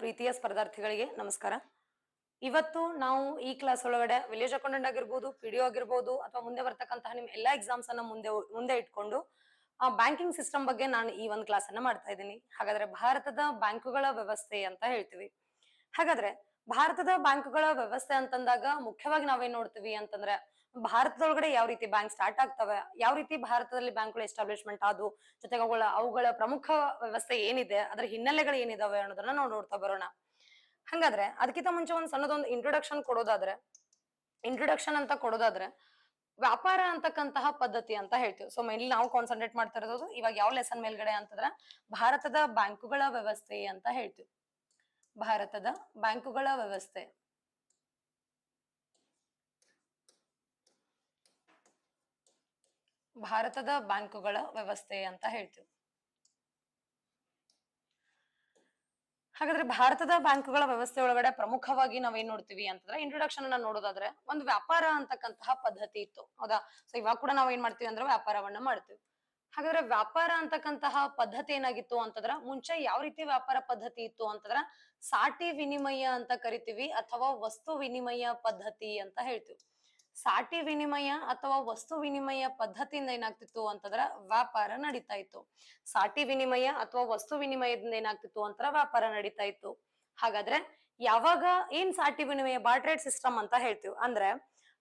ಪ್ರೀತಿಯ ಸ್ಪರ್ಧಾರ್ಥಿಗಳಿಗೆ ನಮಸ್ಕಾರ ಇವತ್ತು ನಾವು ಈ ಕ್ಲಾಸ್ ಒಳಗಡೆ ವಿಲೇಜ್ ಅಕೌಂಟೆಂಟ್ ಆಗಿರ್ಬೋದು ಪಿಡಿಒ ಆಗಿರ್ಬೋದು ಅಥವಾ ಮುಂದೆ ಬರ್ತಕ್ಕಂತಹ ನಿಮ್ ಎಲ್ಲಾ ಎಕ್ಸಾಮ್ಸ್ ಅನ್ನ ಮುಂದೆ ಮುಂದೆ ಇಟ್ಕೊಂಡು ಆ ಬ್ಯಾಂಕಿಂಗ್ ಸಿಸ್ಟಮ್ ಬಗ್ಗೆ ನಾನು ಈ ಒಂದು ಕ್ಲಾಸ್ ಅನ್ನ ಮಾಡ್ತಾ ಇದ್ದೀನಿ ಹಾಗಾದ್ರೆ ಭಾರತದ ಬ್ಯಾಂಕುಗಳ ವ್ಯವಸ್ಥೆ ಅಂತ ಹೇಳ್ತೀವಿ ಹಾಗಾದ್ರೆ ಭಾರತದ ಬ್ಯಾಂಕುಗಳ ವ್ಯವಸ್ಥೆ ಅಂತಂದಾಗ ಮುಖ್ಯವಾಗಿ ನಾವೇನ್ ನೋಡ್ತೀವಿ ಅಂತಂದ್ರೆ ಭಾರತದೊಳಗಡೆ ಯಾವ ರೀತಿ ಬ್ಯಾಂಕ್ ಸ್ಟಾರ್ಟ್ ಆಗ್ತವೆ ಯಾವ ರೀತಿ ಭಾರತದಲ್ಲಿ ಬ್ಯಾಂಕ್ಗಳು ಎಸ್ಟಾಬ್ಲಿಷ್ಮೆಂಟ್ ಆದವು ಜೊತೆಗೆ ಅವುಗಳ ಅವುಗಳ ಪ್ರಮುಖ ವ್ಯವಸ್ಥೆ ಏನಿದೆ ಅದರ ಹಿನ್ನೆಲೆಗಳು ಏನಿದಾವೆ ಅನ್ನೋದನ್ನ ನಾವು ನೋಡ್ತಾ ಬರೋಣ ಹಂಗಾದ್ರೆ ಅದಕ್ಕಿಂತ ಮುಂಚೆ ಒಂದ್ ಸಣ್ಣದೊಂದು ಇಂಟ್ರೊಡಕ್ಷನ್ ಕೊಡೋದಾದ್ರೆ ಇಂಟ್ರೊಡಕ್ಷನ್ ಅಂತ ಕೊಡೋದಾದ್ರೆ ವ್ಯಾಪಾರ ಅಂತಕ್ಕಂತಹ ಪದ್ಧತಿ ಅಂತ ಹೇಳ್ತೀವಿ ಸೊ ಮೇನ್ಲಿ ನಾವು ಕಾನ್ಸಂಟ್ರೇಟ್ ಮಾಡ್ತಾ ಇರೋದು ಇವಾಗ ಯಾವ ಲೆಸನ್ ಮೇಲ್ಗಡೆ ಅಂತಂದ್ರೆ ಭಾರತದ ಬ್ಯಾಂಕುಗಳ ವ್ಯವಸ್ಥೆ ಅಂತ ಹೇಳ್ತೀವಿ ಭಾರತದ ಬ್ಯಾಂಕುಗಳ ವ್ಯವಸ್ಥೆ ಭಾರತದ ಬ್ಯಾಂಕುಗಳ ವ್ಯವಸ್ಥೆ ಅಂತ ಹೇಳ್ತೀವಿ ಹಾಗಾದ್ರೆ ಭಾರತದ ಬ್ಯಾಂಕುಗಳ ವ್ಯವಸ್ಥೆ ಒಳಗಡೆ ಪ್ರಮುಖವಾಗಿ ನಾವೇನ್ ನೋಡ್ತೀವಿ ಅಂತಂದ್ರೆ ಇಂಟ್ರೊಡಕ್ಷನ್ ಅನ್ನ ನೋಡೋದಾದ್ರೆ ಒಂದು ವ್ಯಾಪಾರ ಅಂತಕ್ಕಂತಹ ಪದ್ಧತಿ ಇತ್ತು ಹೌದಾ ಸೊ ಇವಾಗ ಕೂಡ ನಾವ್ ಏನ್ ಮಾಡ್ತೀವಿ ಅಂದ್ರೆ ವ್ಯಾಪಾರವನ್ನ ಮಾಡ್ತೀವಿ ಹಾಗಾದ್ರೆ ವ್ಯಾಪಾರ ಅಂತಕ್ಕಂತಹ ಪದ್ಧತಿ ಏನಾಗಿತ್ತು ಅಂತಂದ್ರ ಮುಂಚೆ ಯಾವ ರೀತಿ ವ್ಯಾಪಾರ ಪದ್ಧತಿ ಇತ್ತು ಅಂತಂದ್ರ ಸಾಟಿ ವಿನಿಮಯ ಅಂತ ಕರಿತೀವಿ ಅಥವಾ ವಸ್ತು ವಿನಿಮಯ ಪದ್ಧತಿ ಅಂತ ಹೇಳ್ತೀವಿ ಸಾಟಿ ವಿನಿಮಯ ಅಥವಾ ವಸ್ತು ವಿನಿಮಯ ಪದ್ಧತಿಯಿಂದ ಏನಾಗ್ತಿತ್ತು ಅಂತಂದ್ರ ವ್ಯಾಪಾರ ನಡೀತಾ ಇತ್ತು ಸಾಟಿ ವಿನಿಮಯ ಅಥವಾ ವಸ್ತು ವಿನಿಮಯದಿಂದ ಏನಾಗ್ತಿತ್ತು ಅಂತರ ವ್ಯಾಪಾರ ನಡೀತಾ ಇತ್ತು ಹಾಗಾದ್ರೆ ಯಾವಾಗ ಏನ್ ಸಾಟಿ ವಿನಿಮಯ ಬಾಟ್ರೇಡ್ ಸಿಸ್ಟಮ್ ಅಂತ ಹೇಳ್ತೀವಿ ಅಂದ್ರೆ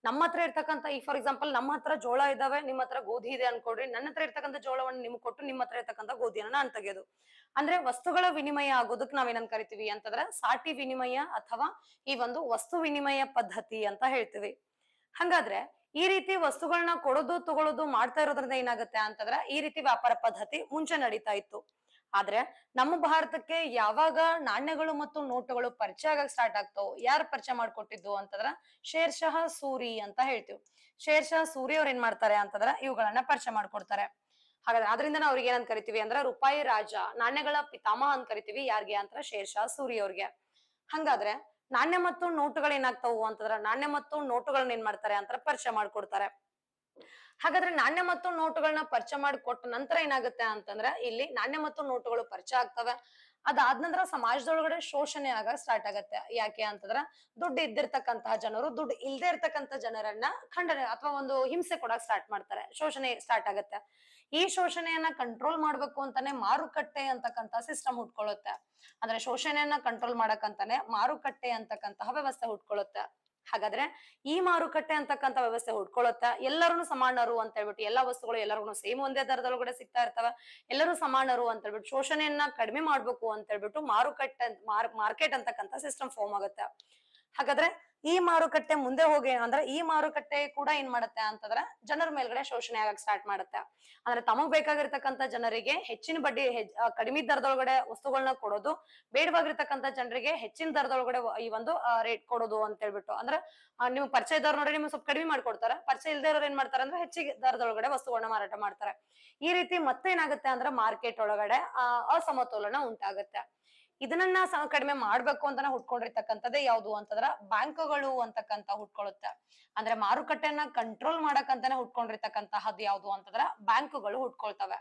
ನಮ್ಮ ಹತ್ರ ಇರ್ತಕ್ಕಂತ ಈ ಫಾರ್ ಎಕ್ಸಾಂಪಲ್ ನಮ್ಮ ಹತ್ರ ಜೋಳ ಇದಾವೆ ನಿಮ್ಮ ಹತ್ರ ಗೋಧಿ ಇದೆ ಅನ್ಕೊಡ್ರಿ ನನ್ನ ಹತ್ರ ಇರ್ತಕ್ಕಂಥ ಜೋಳವನ್ನು ನಿಮ್ಗೆ ಕೊಟ್ಟು ನಿಮ್ಮ ಹತ್ರ ಇರ್ತಕ್ಕಂಥ ಗೋಧಿಯನ್ನು ನಾನು ತೆಗೆಯೋದು ಅಂದ್ರೆ ವಸ್ತುಗಳ ವಿನಿಮಯ ಆಗೋದಕ್ಕೆ ನಾವೇನಂತ ಕರಿತೀವಿ ಅಂತಂದ್ರೆ ಸಾಟಿ ವಿನಿಮಯ ಅಥವಾ ಈ ಒಂದು ವಸ್ತು ವಿನಿಮಯ ಪದ್ಧತಿ ಅಂತ ಹೇಳ್ತೀವಿ ಹಂಗಾದ್ರೆ ಈ ರೀತಿ ವಸ್ತುಗಳನ್ನ ಕೊಡೋದು ತಗೊಳ್ಳೋದು ಮಾಡ್ತಾ ಇರೋದ್ರಿಂದ ಏನಾಗುತ್ತೆ ಅಂತಂದ್ರೆ ಈ ರೀತಿ ವ್ಯಾಪಾರ ಪದ್ಧತಿ ಮುಂಚೆ ನಡೀತಾ ಇತ್ತು ಆದ್ರೆ ನಮ್ಮ ಭಾರತಕ್ಕೆ ಯಾವಾಗ ನಾಣ್ಯಗಳು ಮತ್ತು ನೋಟುಗಳು ಪರಿಚಯ ಆಗಕ್ ಸ್ಟಾರ್ಟ್ ಆಗ್ತಾವ್ ಯಾರು ಪರಿಚಯ ಮಾಡ್ಕೊಟ್ಟಿದ್ದು ಅಂತಂದ್ರ ಶೇರ್ ಶಹ ಸೂರಿ ಅಂತ ಹೇಳ್ತೀವಿ ಶೇರ್ ಸೂರಿ ಅವ್ರ ಏನ್ ಮಾಡ್ತಾರೆ ಅಂತಂದ್ರ ಇವುಗಳನ್ನ ಪರಿಚಯ ಮಾಡ್ಕೊಡ್ತಾರೆ ಹಾಗಾದ್ರೆ ಅದರಿಂದ ನಾವು ಅವ್ರಿಗೆ ಏನಂತ ಕರಿತೀವಿ ಅಂದ್ರ ರೂಪಾಯಿ ರಾಜ ನಾಣ್ಯಗಳ ಪಿತಾಮಹ ಅಂತ ಕರಿತೀವಿ ಯಾರಿಗೆ ಅಂತ ಶೇರ್ ಶಾ ಸೂರಿ ಅವ್ರಿಗೆ ಹಂಗಾದ್ರೆ ನಾಣ್ಯ ಮತ್ತು ನೋಟುಗಳು ಏನಾಗ್ತಾವು ಅಂತಂದ್ರ ನಾಣ್ಯ ಮತ್ತು ನೋಟುಗಳನ್ನ ಏನ್ ಮಾಡ್ತಾರೆ ಅಂತ ಪರಿಚಯ ಮಾಡ್ಕೊಡ್ತಾರೆ ಹಾಗಾದ್ರೆ ನಾಣ್ಯ ಮತ್ತು ನೋಟುಗಳನ್ನ ಪರಿಚಯ ಮಾಡಿಕೊಟ್ಟ ನಂತರ ಏನಾಗುತ್ತೆ ಅಂತಂದ್ರೆ ಇಲ್ಲಿ ನಾಣ್ಯ ಮತ್ತು ನೋಟುಗಳು ಪರಿಚಯ ಆಗ್ತವೆ ಅದಾದ ನಂತರ ಸಮಾಜದೊಳಗಡೆ ಶೋಷಣೆ ಆಗ ಸ್ಟಾರ್ಟ್ ಆಗತ್ತೆ ಯಾಕೆ ಅಂತಂದ್ರ ದುಡ್ಡು ಇದ್ದಿರ್ತಕ್ಕಂತಹ ಜನರು ದುಡ್ಡು ಇಲ್ದೇ ಇರ್ತಕ್ಕಂತ ಜನರನ್ನ ಖಂಡನೆ ಅಥವಾ ಒಂದು ಹಿಂಸೆ ಕೊಡಕ್ ಸ್ಟಾರ್ಟ್ ಮಾಡ್ತಾರೆ ಶೋಷಣೆ ಸ್ಟಾರ್ಟ್ ಆಗತ್ತೆ ಈ ಶೋಷಣೆಯನ್ನ ಕಂಟ್ರೋಲ್ ಮಾಡ್ಬೇಕು ಅಂತಾನೆ ಮಾರುಕಟ್ಟೆ ಅಂತಕ್ಕಂತ ಸಿಸ್ಟಮ್ ಹುಟ್ಕೊಳ್ಳುತ್ತೆ ಅಂದ್ರೆ ಶೋಷಣೆಯನ್ನ ಕಂಟ್ರೋಲ್ ಮಾಡಕ್ಕಂತಾನೆ ಮಾರುಕಟ್ಟೆ ಅಂತಕ್ಕಂತಹ ವ್ಯವಸ್ಥೆ ಹುಟ್ಕೊಳ್ಳುತ್ತೆ ಹಾಗಾದ್ರೆ ಈ ಮಾರುಕಟ್ಟೆ ಅಂತಕ್ಕಂಥ ವ್ಯವಸ್ಥೆ ಹುಡ್ಕೊಳತ್ತ ಎಲ್ಲರೂ ಸಮಾನರು ಅಂತ ಹೇಳ್ಬಿಟ್ಟು ಎಲ್ಲಾ ವಸ್ತುಗಳು ಎಲ್ಲರಿಗೂ ಸೇಮ್ ಒಂದೇ ದರದೊಳಗಡೆ ಸಿಗ್ತಾ ಇರ್ತವೆ ಎಲ್ಲರೂ ಸಮಾನರು ಅಂತ ಹೇಳ್ಬಿಟ್ಟು ಶೋಷಣೆಯನ್ನ ಕಡಿಮೆ ಮಾಡ್ಬೇಕು ಅಂತ ಹೇಳ್ಬಿಟ್ಟು ಮಾರುಕಟ್ಟೆ ಮಾರ್ಕೆಟ್ ಅಂತಕ್ಕಂಥ ಸಿಸ್ಟಮ್ ಫಾರ್ಮ್ ಆಗುತ್ತೆ ಹಾಗಾದ್ರೆ ಈ ಮಾರುಕಟ್ಟೆ ಮುಂದೆ ಹೋಗಿ ಅಂದ್ರೆ ಈ ಮಾರುಕಟ್ಟೆ ಕೂಡ ಏನ್ ಮಾಡುತ್ತೆ ಅಂತಂದ್ರೆ ಜನರ ಮೇಲ್ಗಡೆ ಶೋಷಣೆ ಆಗಕ್ ಸ್ಟಾರ್ಟ್ ಮಾಡುತ್ತೆ ಅಂದ್ರೆ ತಮಗ್ ಬೇಕಾಗಿರ್ತಕ್ಕಂಥ ಜನರಿಗೆ ಹೆಚ್ಚಿನ ಬಡ್ಡಿ ಕಡಿಮೆ ದರದೊಳಗಡೆ ವಸ್ತುಗಳನ್ನ ಕೊಡೋದು ಬೇಡವಾಗಿರ್ತಕ್ಕಂತ ಜನರಿಗೆ ಹೆಚ್ಚಿನ ದರದೊಳಗಡೆ ಈ ಒಂದು ರೇಟ್ ಕೊಡೋದು ಅಂತ ಹೇಳ್ಬಿಟ್ಟು ಅಂದ್ರೆ ನೀವು ಪರಿಚಯ ಇದ್ದವ್ರು ನೋಡ್ರಿ ನಿಮ್ಗೆ ಸ್ವಲ್ಪ ಕಡಿಮೆ ಮಾಡ್ಕೊಡ್ತಾರೆ ಪರಿಚಯ ಇರೋರು ಏನ್ ಮಾಡ್ತಾರೆ ಅಂದ್ರೆ ಹೆಚ್ಚಿಗೆ ದರದೊಳಗಡೆ ವಸ್ತುಗಳನ್ನ ಮಾರಾಟ ಮಾಡ್ತಾರೆ ಈ ರೀತಿ ಏನಾಗುತ್ತೆ ಅಂದ್ರೆ ಮಾರ್ಕೆಟ್ ಒಳಗಡೆ ಅಸಮತೋಲನ ಉಂಟಾಗುತ್ತೆ ಇದನ್ನ ಕಡಿಮೆ ಮಾಡ್ಬೇಕು ಅಂತಾನೆ ಹುಟ್ಕೊಂಡಿರ್ತಕ್ಕಂಥದ್ದೇ ಯಾವ್ದು ಅಂತಂದ್ರ ಬ್ಯಾಂಕ್ಗಳು ಅಂತಕ್ಕಂತ ಹುಟ್ಕೊಳ್ಳುತ್ತೆ ಅಂದ್ರೆ ಮಾರುಕಟ್ಟೆಯನ್ನ ಕಂಟ್ರೋಲ್ ಮಾಡಕ್ಕಂತಾನೆ ಹುಟ್ಕೊಂಡಿರ್ತಕ್ಕಂತಹದ್ದು ಯಾವ್ದು ಅಂತಂದ್ರ ಬ್ಯಾಂಕ್ಗಳು ಹುಟ್ಕೊಳ್ತವೆ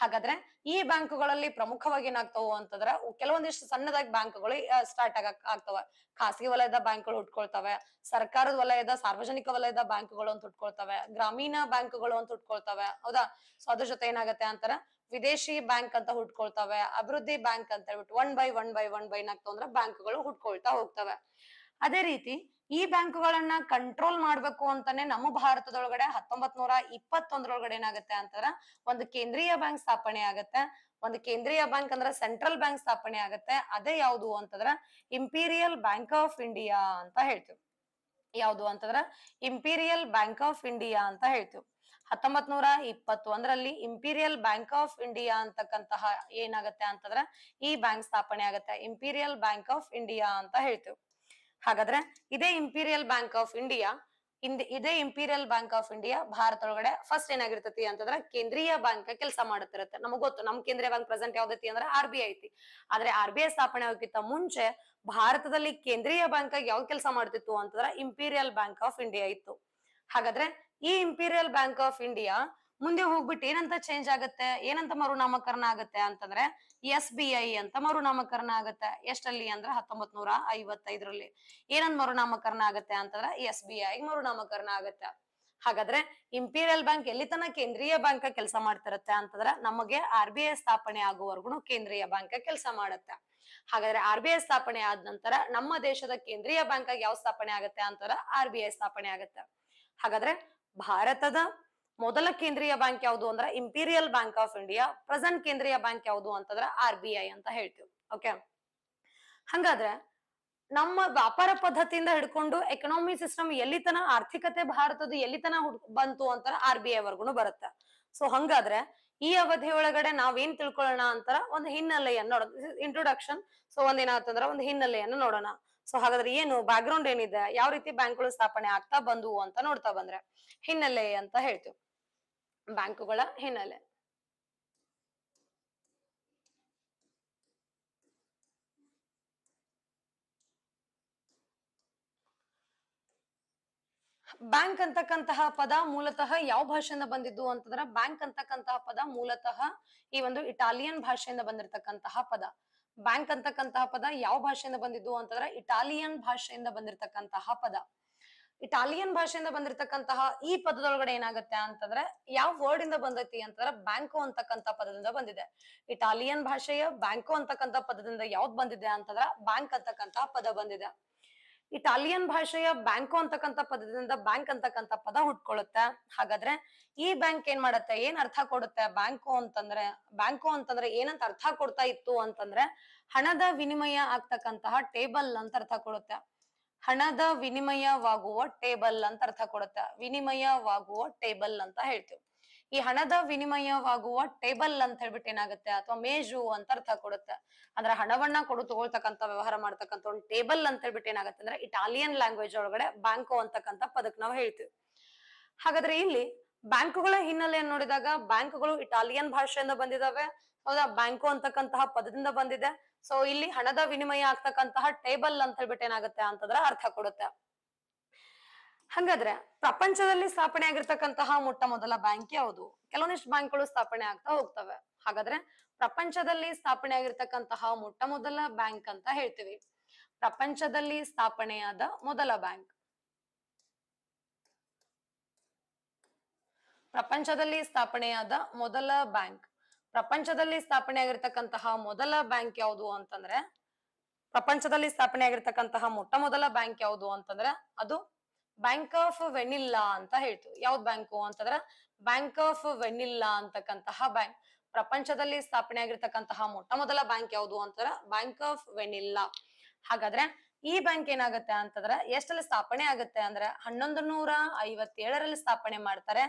ಹಾಗಾದ್ರೆ ಈ ಬ್ಯಾಂಕ್ಗಳಲ್ಲಿ ಪ್ರಮುಖವಾಗಿ ಏನಾಗ್ತಾವು ಅಂತಂದ್ರ ಕೆಲವೊಂದಿಷ್ಟು ಸಣ್ಣದಾಗಿ ಬ್ಯಾಂಕ್ಗಳು ಸ್ಟಾರ್ಟ್ ಆಗ ಆಗ್ತವೆ ಖಾಸಗಿ ವಲಯದ ಬ್ಯಾಂಕ್ಗಳು ಹುಟ್ಕೊಳ್ತವೆ ಸರ್ಕಾರದ ವಲಯದ ಸಾರ್ವಜನಿಕ ವಲಯದ ಬ್ಯಾಂಕ್ಗಳು ಅಂತ ಹುಟ್ಕೊಳ್ತವೆ ಗ್ರಾಮೀಣ ಬ್ಯಾಂಕ್ಗಳು ಅಂತ ಹುಟ್ಕೊಳ್ತವೆ ಹೌದಾ ಸೊ ಅದ್ರ ಜೊತೆ ಏನಾಗತ್ತೆ ಅಂತಾರ ವಿದೇಶಿ ಬ್ಯಾಂಕ್ ಅಂತ ಹುಟ್ಕೊಳ್ತಾವೆ ಅಭಿವೃದ್ಧಿ ಬ್ಯಾಂಕ್ ಅಂತ ಹೇಳ್ಬಿಟ್ಟು one by one by one by ನಾಕ್ ಬ್ಯಾಂಕ್ ಬ್ಯಾಂಕ್ಗಳು ಹುಟ್ಕೊಳ್ತಾ ಹೋಗ್ತವೆ ಅದೇ ರೀತಿ ಈ ಬ್ಯಾಂಕ್ಗಳನ್ನ ಕಂಟ್ರೋಲ್ ಮಾಡ್ಬೇಕು ಅಂತಾನೆ ನಮ್ಮ ಭಾರತದೊಳಗಡೆ ಹತ್ತೊಂಬತ್ ನೂರ ಇಪ್ಪತ್ತೊಂದ್ರೊಳಗಡೆ ಏನಾಗುತ್ತೆ ಅಂತಂದ್ರ ಒಂದು ಕೇಂದ್ರೀಯ ಬ್ಯಾಂಕ್ ಸ್ಥಾಪನೆ ಆಗತ್ತೆ ಒಂದು ಕೇಂದ್ರೀಯ ಬ್ಯಾಂಕ್ ಅಂದ್ರೆ ಸೆಂಟ್ರಲ್ ಬ್ಯಾಂಕ್ ಸ್ಥಾಪನೆ ಆಗತ್ತೆ ಅದೇ ಯಾವುದು ಅಂತಂದ್ರ ಇಂಪೀರಿಯಲ್ ಬ್ಯಾಂಕ್ ಆಫ್ ಇಂಡಿಯಾ ಅಂತ ಹೇಳ್ತೀವಿ ಯಾವುದು ಅಂತಂದ್ರ ಇಂಪೀರಿಯಲ್ ಬ್ಯಾಂಕ್ ಆಫ್ ಇಂಡಿಯಾ ಅಂತ ಹೇಳ್ತೀವಿ ಹತ್ತೊಂಬತ್ ನೂರ ಇಪ್ಪತ್ತೊಂದರಲ್ಲಿ ಇಂಪೀರಿಯಲ್ ಬ್ಯಾಂಕ್ ಆಫ್ ಇಂಡಿಯಾ ಅಂತಕ್ಕಂತಹ ಏನಾಗತ್ತೆ ಅಂತಂದ್ರೆ ಈ ಬ್ಯಾಂಕ್ ಸ್ಥಾಪನೆ ಆಗತ್ತೆ ಇಂಪೀರಿಯಲ್ ಬ್ಯಾಂಕ್ ಆಫ್ ಇಂಡಿಯಾ ಅಂತ ಹೇಳ್ತೇವೆ ಹಾಗಾದ್ರೆ ಇದೇ ಇಂಪೀರಿಯಲ್ ಬ್ಯಾಂಕ್ ಆಫ್ ಇಂಡಿಯಾ ಇಂದ ಇದೇ ಇಂಪೀರಿಯಲ್ ಬ್ಯಾಂಕ್ ಆಫ್ ಇಂಡಿಯಾ ಭಾರತ ಒಳಗಡೆ ಫಸ್ಟ್ ಏನಾಗಿರ್ತತಿ ಅಂತಂದ್ರೆ ಕೇಂದ್ರೀಯ ಬ್ಯಾಂಕ್ ಕೆಲಸ ಮಾಡುತ್ತಿರುತ್ತೆ ನಮಗ್ ಗೊತ್ತು ನಮ್ ಕೇಂದ್ರೀಯ ಬ್ಯಾಂಕ್ ಪ್ರೆಸೆಂಟ್ ಯಾವ್ದೈತಿ ಅಂದ್ರೆ ಆರ್ ಬಿ ಐತಿ ಆದ್ರೆ ಆರ್ ಬಿ ಐ ಸ್ಥಾಪನೆ ಆಗೋಕ್ಕಿಂತ ಮುಂಚೆ ಭಾರತದಲ್ಲಿ ಕೇಂದ್ರೀಯ ಬ್ಯಾಂಕ್ ಯಾವ ಕೆಲಸ ಮಾಡ್ತಿತ್ತು ಅಂತಂದ್ರೆ ಇಂಪೀರಿಯಲ್ ಬ್ಯಾಂಕ್ ಆಫ್ ಇಂಡಿಯಾ ಇತ್ತು ಹಾಗಾದ್ರೆ ಈ ಇಂಪೀರಿಯಲ್ ಬ್ಯಾಂಕ್ ಆಫ್ ಇಂಡಿಯಾ ಮುಂದೆ ಹೋಗ್ಬಿಟ್ಟು ಏನಂತ ಚೇಂಜ್ ಆಗುತ್ತೆ ಏನಂತ ಮರುನಾಮಕರಣ ಆಗುತ್ತೆ ಅಂತಂದ್ರೆ ಎಸ್ ಬಿ ಐ ಅಂತ ಮರುನಾಮಕರಣ ಆಗುತ್ತೆ ಎಷ್ಟಲ್ಲಿ ಅಂದ್ರೆ ಹತ್ತೊಂಬತ್ ನೂರ ಐವತ್ತೈದರಲ್ಲಿ ಏನಂತ ಮರುನಾಮಕರಣ ಆಗುತ್ತೆ ಅಂತಂದ್ರೆ ಎಸ್ ಬಿ ಐ ಮರುನಾಮಕರಣ ಆಗುತ್ತೆ ಹಾಗಾದ್ರೆ ಇಂಪೀರಿಯಲ್ ಬ್ಯಾಂಕ್ ಎಲ್ಲಿ ತನಕ ಕೇಂದ್ರೀಯ ಬ್ಯಾಂಕ್ ಕೆಲಸ ಮಾಡ್ತಿರತ್ತೆ ಅಂತಂದ್ರೆ ನಮಗೆ ಆರ್ ಬಿ ಐ ಸ್ಥಾಪನೆ ಆಗುವವರೆಗೂ ಕೇಂದ್ರೀಯ ಬ್ಯಾಂಕ್ ಕೆಲಸ ಮಾಡುತ್ತೆ ಹಾಗಾದ್ರೆ ಆರ್ ಬಿ ಐ ಸ್ಥಾಪನೆ ಆದ ನಂತರ ನಮ್ಮ ದೇಶದ ಕೇಂದ್ರೀಯ ಬ್ಯಾಂಕ್ ಯಾವ ಸ್ಥಾಪನೆ ಆಗುತ್ತೆ ಅಂತಂದ್ರೆ ಆರ್ ಬಿ ಐ ಸ್ಥಾಪನೆ ಆಗುತ್ತೆ ಹಾಗಾದ್ರೆ ಭಾರತದ ಮೊದಲ ಕೇಂದ್ರೀಯ ಬ್ಯಾಂಕ್ ಯಾವುದು ಅಂದ್ರೆ imperial bank of India present ಕೇಂದ್ರೀಯ ಬ್ಯಾಂಕ್ ಯಾವುದು ಅಂತಂದ್ರೆ ಆರ್ ಬಿ ಐ ಅಂತ ಹೇಳ್ತೀವಿ ಓಕೆ ಹಂಗಾದ್ರೆ ನಮ್ಮ ವ್ಯಾಪಾರ ಪದ್ಧತಿಯಿಂದ ಹಿಡ್ಕೊಂಡು ಎಕನಾಮಿ ಸಿಸ್ಟಮ್ ಎಲ್ಲಿತನ ಆರ್ಥಿಕತೆ ಭಾರತದ ಎಲ್ಲಿತನ ಬಂತು ಅಂತ ಆರ್ ಬಿ ಐ ವರ್ಗುನು ಬರುತ್ತೆ ಸೊ ಹಂಗಾದ್ರೆ ಈ ಅವಧಿಯೊಳಗಡೆ ನಾವೇನ್ ತಿಳ್ಕೊಳ್ಳೋಣ ಅಂತರ ಒಂದು ಹಿನ್ನೆಲೆಯನ್ನು ನೋಡೋಣ ಇಂಟ್ರೊಡಕ್ಷನ್ ಸೊ ಒಂದೇನಾಗ್ತಂದ್ರ ಒಂದು ಹಿನ್ನೆಲೆಯನ್ನು ನೋಡೋಣ ಸೊ ಹಾಗಾದ್ರೆ ಏನು ಬ್ಯಾಕ್ ಗ್ರೌಂಡ್ ಏನಿದೆ ಯಾವ ರೀತಿ ಬ್ಯಾಂಕ್ಗಳು ಸ್ಥಾಪನೆ ಆಗ್ತಾ ಬಂದು ಅಂತ ನೋಡ್ತಾ ಬಂದ್ರೆ ಹಿನ್ನೆಲೆ ಅಂತ ಹೇಳ್ತೀವಿ ಬ್ಯಾಂಕುಗಳ ಹಿನ್ನೆಲೆ ಬ್ಯಾಂಕ್ ಅಂತಕ್ಕಂತಹ ಪದ ಮೂಲತಃ ಯಾವ ಭಾಷೆಯಿಂದ ಬಂದಿದ್ದು ಅಂತಂದ್ರೆ ಬ್ಯಾಂಕ್ ಅಂತಕ್ಕಂತಹ ಪದ ಮೂಲತಃ ಈ ಒಂದು ಇಟಾಲಿಯನ್ ಭಾಷೆಯಿಂದ ಬಂದಿರತಕ್ಕಂತಹ ಪದ ಬ್ಯಾಂಕ್ ಅಂತಕ್ಕಂತಹ ಪದ ಯಾವ ಭಾಷೆಯಿಂದ ಬಂದಿದ್ದು ಅಂತಂದ್ರೆ ಇಟಾಲಿಯನ್ ಭಾಷೆಯಿಂದ ಬಂದಿರತಕ್ಕಂತಹ ಪದ ಇಟಾಲಿಯನ್ ಭಾಷೆಯಿಂದ ಬಂದಿರತಕ್ಕಂತಹ ಈ ಪದದೊಳಗಡೆ ಏನಾಗುತ್ತೆ ಅಂತಂದ್ರೆ ಯಾವ ವರ್ಡ್ ಇಂದ ಬಂದೈತಿ ಅಂತಂದ್ರೆ ಬ್ಯಾಂಕೋ ಅಂತಕ್ಕಂತ ಪದದಿಂದ ಬಂದಿದೆ ಇಟಾಲಿಯನ್ ಭಾಷೆಯ ಬ್ಯಾಂಕೋ ಅಂತಕ್ಕಂತ ಪದದಿಂದ ಯಾವ್ದು ಬಂದಿದೆ ಅಂತಂದ್ರ ಬ್ಯಾಂಕ್ ಅಂತಕ್ಕಂತಹ ಪದ ಬಂದಿದೆ ಇಟಾಲಿಯನ್ ಭಾಷೆಯ ಬ್ಯಾಂಕು ಅಂತಕ್ಕಂಥ ಪದದಿಂದ ಬ್ಯಾಂಕ್ ಅಂತಕ್ಕಂಥ ಪದ ಹುಟ್ಕೊಳುತ್ತೆ ಹಾಗಾದ್ರೆ ಈ ಬ್ಯಾಂಕ್ ಏನ್ ಮಾಡುತ್ತೆ ಏನ್ ಅರ್ಥ ಕೊಡುತ್ತೆ ಬ್ಯಾಂಕು ಅಂತಂದ್ರೆ ಬ್ಯಾಂಕು ಅಂತಂದ್ರೆ ಏನಂತ ಅರ್ಥ ಕೊಡ್ತಾ ಇತ್ತು ಅಂತಂದ್ರೆ ಹಣದ ವಿನಿಮಯ ಆಗ್ತಕ್ಕಂತಹ ಟೇಬಲ್ ಅಂತ ಅರ್ಥ ಕೊಡುತ್ತೆ ಹಣದ ವಿನಿಮಯವಾಗುವ ಟೇಬಲ್ ಅಂತ ಅರ್ಥ ಕೊಡುತ್ತೆ ವಿನಿಮಯವಾಗುವ ಟೇಬಲ್ ಅಂತ ಹೇಳ್ತೀವಿ ಈ ಹಣದ ವಿನಿಮಯವಾಗುವ ಟೇಬಲ್ ಅಂತ ಹೇಳ್ಬಿಟ್ಟು ಏನಾಗುತ್ತೆ ಅಥವಾ ಮೇಜು ಅಂತ ಅರ್ಥ ಕೊಡುತ್ತೆ ಅಂದ್ರೆ ಹಣವನ್ನ ಕೊಡು ತಗೊಳ್ತಕ್ಕಂತ ವ್ಯವಹಾರ ಮಾಡ್ತಕ್ಕಂಥ ಒಂದು ಟೇಬಲ್ ಅಂತ ಹೇಳ್ಬಿಟ್ಟು ಏನಾಗುತ್ತೆ ಅಂದ್ರೆ ಇಟಾಲಿಯನ್ ಲ್ಯಾಂಗ್ವೇಜ್ ಒಳಗಡೆ ಬ್ಯಾಂಕು ಅಂತಕ್ಕಂಥ ಪದಕ್ ನಾವು ಹೇಳ್ತೀವಿ ಹಾಗಾದ್ರೆ ಇಲ್ಲಿ ಬ್ಯಾಂಕುಗಳ ಹಿನ್ನೆಲೆಯನ್ನು ನೋಡಿದಾಗ ಬ್ಯಾಂಕುಗಳು ಇಟಾಲಿಯನ್ ಭಾಷೆಯಿಂದ ಬಂದಿದಾವೆ ಹೌದಾ ಬ್ಯಾಂಕು ಅಂತಕ್ಕಂತಹ ಪದದಿಂದ ಬಂದಿದೆ ಸೊ ಇಲ್ಲಿ ಹಣದ ವಿನಿಮಯ ಆಗ್ತಕ್ಕಂತಹ ಟೇಬಲ್ ಅಂತ ಹೇಳ್ಬಿಟ್ಟು ಏನಾಗುತ್ತೆ ಅಂತಂದ್ರೆ ಅರ್ಥ ಕೊಡುತ್ತೆ ಹಾಗಾದ್ರೆ ಪ್ರಪಂಚದಲ್ಲಿ ಸ್ಥಾಪನೆ ಆಗಿರ್ತಕ್ಕಂತಹ ಮೊಟ್ಟ ಮೊದಲ ಬ್ಯಾಂಕ್ ಯಾವುದು ಕೆಲವೊಂದಿಷ್ಟು ಬ್ಯಾಂಕ್ ಗಳು ಸ್ಥಾಪನೆ ಆಗ್ತಾ ಹೋಗ್ತವೆ ಹಾಗಾದ್ರೆ ಪ್ರಪಂಚದಲ್ಲಿ ಸ್ಥಾಪನೆ ಆಗಿರ್ತಕ್ಕಂತಹ ಮೊಟ್ಟ ಮೊದಲ ಬ್ಯಾಂಕ್ ಅಂತ ಹೇಳ್ತೀವಿ ಪ್ರಪಂಚದಲ್ಲಿ ಸ್ಥಾಪನೆಯಾದ ಮೊದಲ ಬ್ಯಾಂಕ್ ಪ್ರಪಂಚದಲ್ಲಿ ಸ್ಥಾಪನೆಯಾದ ಮೊದಲ ಬ್ಯಾಂಕ್ ಪ್ರಪಂಚದಲ್ಲಿ ಸ್ಥಾಪನೆ ಆಗಿರ್ತಕ್ಕಂತಹ ಮೊದಲ ಬ್ಯಾಂಕ್ ಯಾವುದು ಅಂತಂದ್ರೆ ಪ್ರಪಂಚದಲ್ಲಿ ಸ್ಥಾಪನೆ ಆಗಿರ್ತಕ್ಕಂತಹ ಮೊಟ್ಟ ಮೊದಲ ಬ್ಯಾಂಕ್ ಯಾವುದು ಅಂತಂದ್ರೆ ಅದು ಬ್ಯಾಂಕ್ ಆಫ್ ವೆನಿಲ್ಲಾ ಅಂತ ಹೇಳ್ತೀವಿ ಯಾವ್ದು ಬ್ಯಾಂಕು ಅಂತಂದ್ರ ಬ್ಯಾಂಕ್ ಆಫ್ ವೆನಿಲ್ಲಾ ಅಂತಕ್ಕಂತಹ ಬ್ಯಾಂಕ್ ಪ್ರಪಂಚದಲ್ಲಿ ಸ್ಥಾಪನೆ ಆಗಿರ್ತಕ್ಕಂತಹ ಮೊಟ್ಟ ಮೊದಲ ಬ್ಯಾಂಕ್ ಯಾವುದು ಅಂತಂದ್ರ ಬ್ಯಾಂಕ್ ಆಫ್ ವೆನಿಲ್ಲಾ ಹಾಗಾದ್ರೆ ಈ ಬ್ಯಾಂಕ್ ಏನಾಗುತ್ತೆ ಅಂತಂದ್ರ ಎಷ್ಟಲ್ಲಿ ಸ್ಥಾಪನೆ ಆಗುತ್ತೆ ಅಂದ್ರೆ ಹನ್ನೊಂದು ನೂರ ಐವತ್ತೇಳರಲ್ಲಿ ಸ್ಥಾಪನೆ ಮಾಡ್ತಾರೆ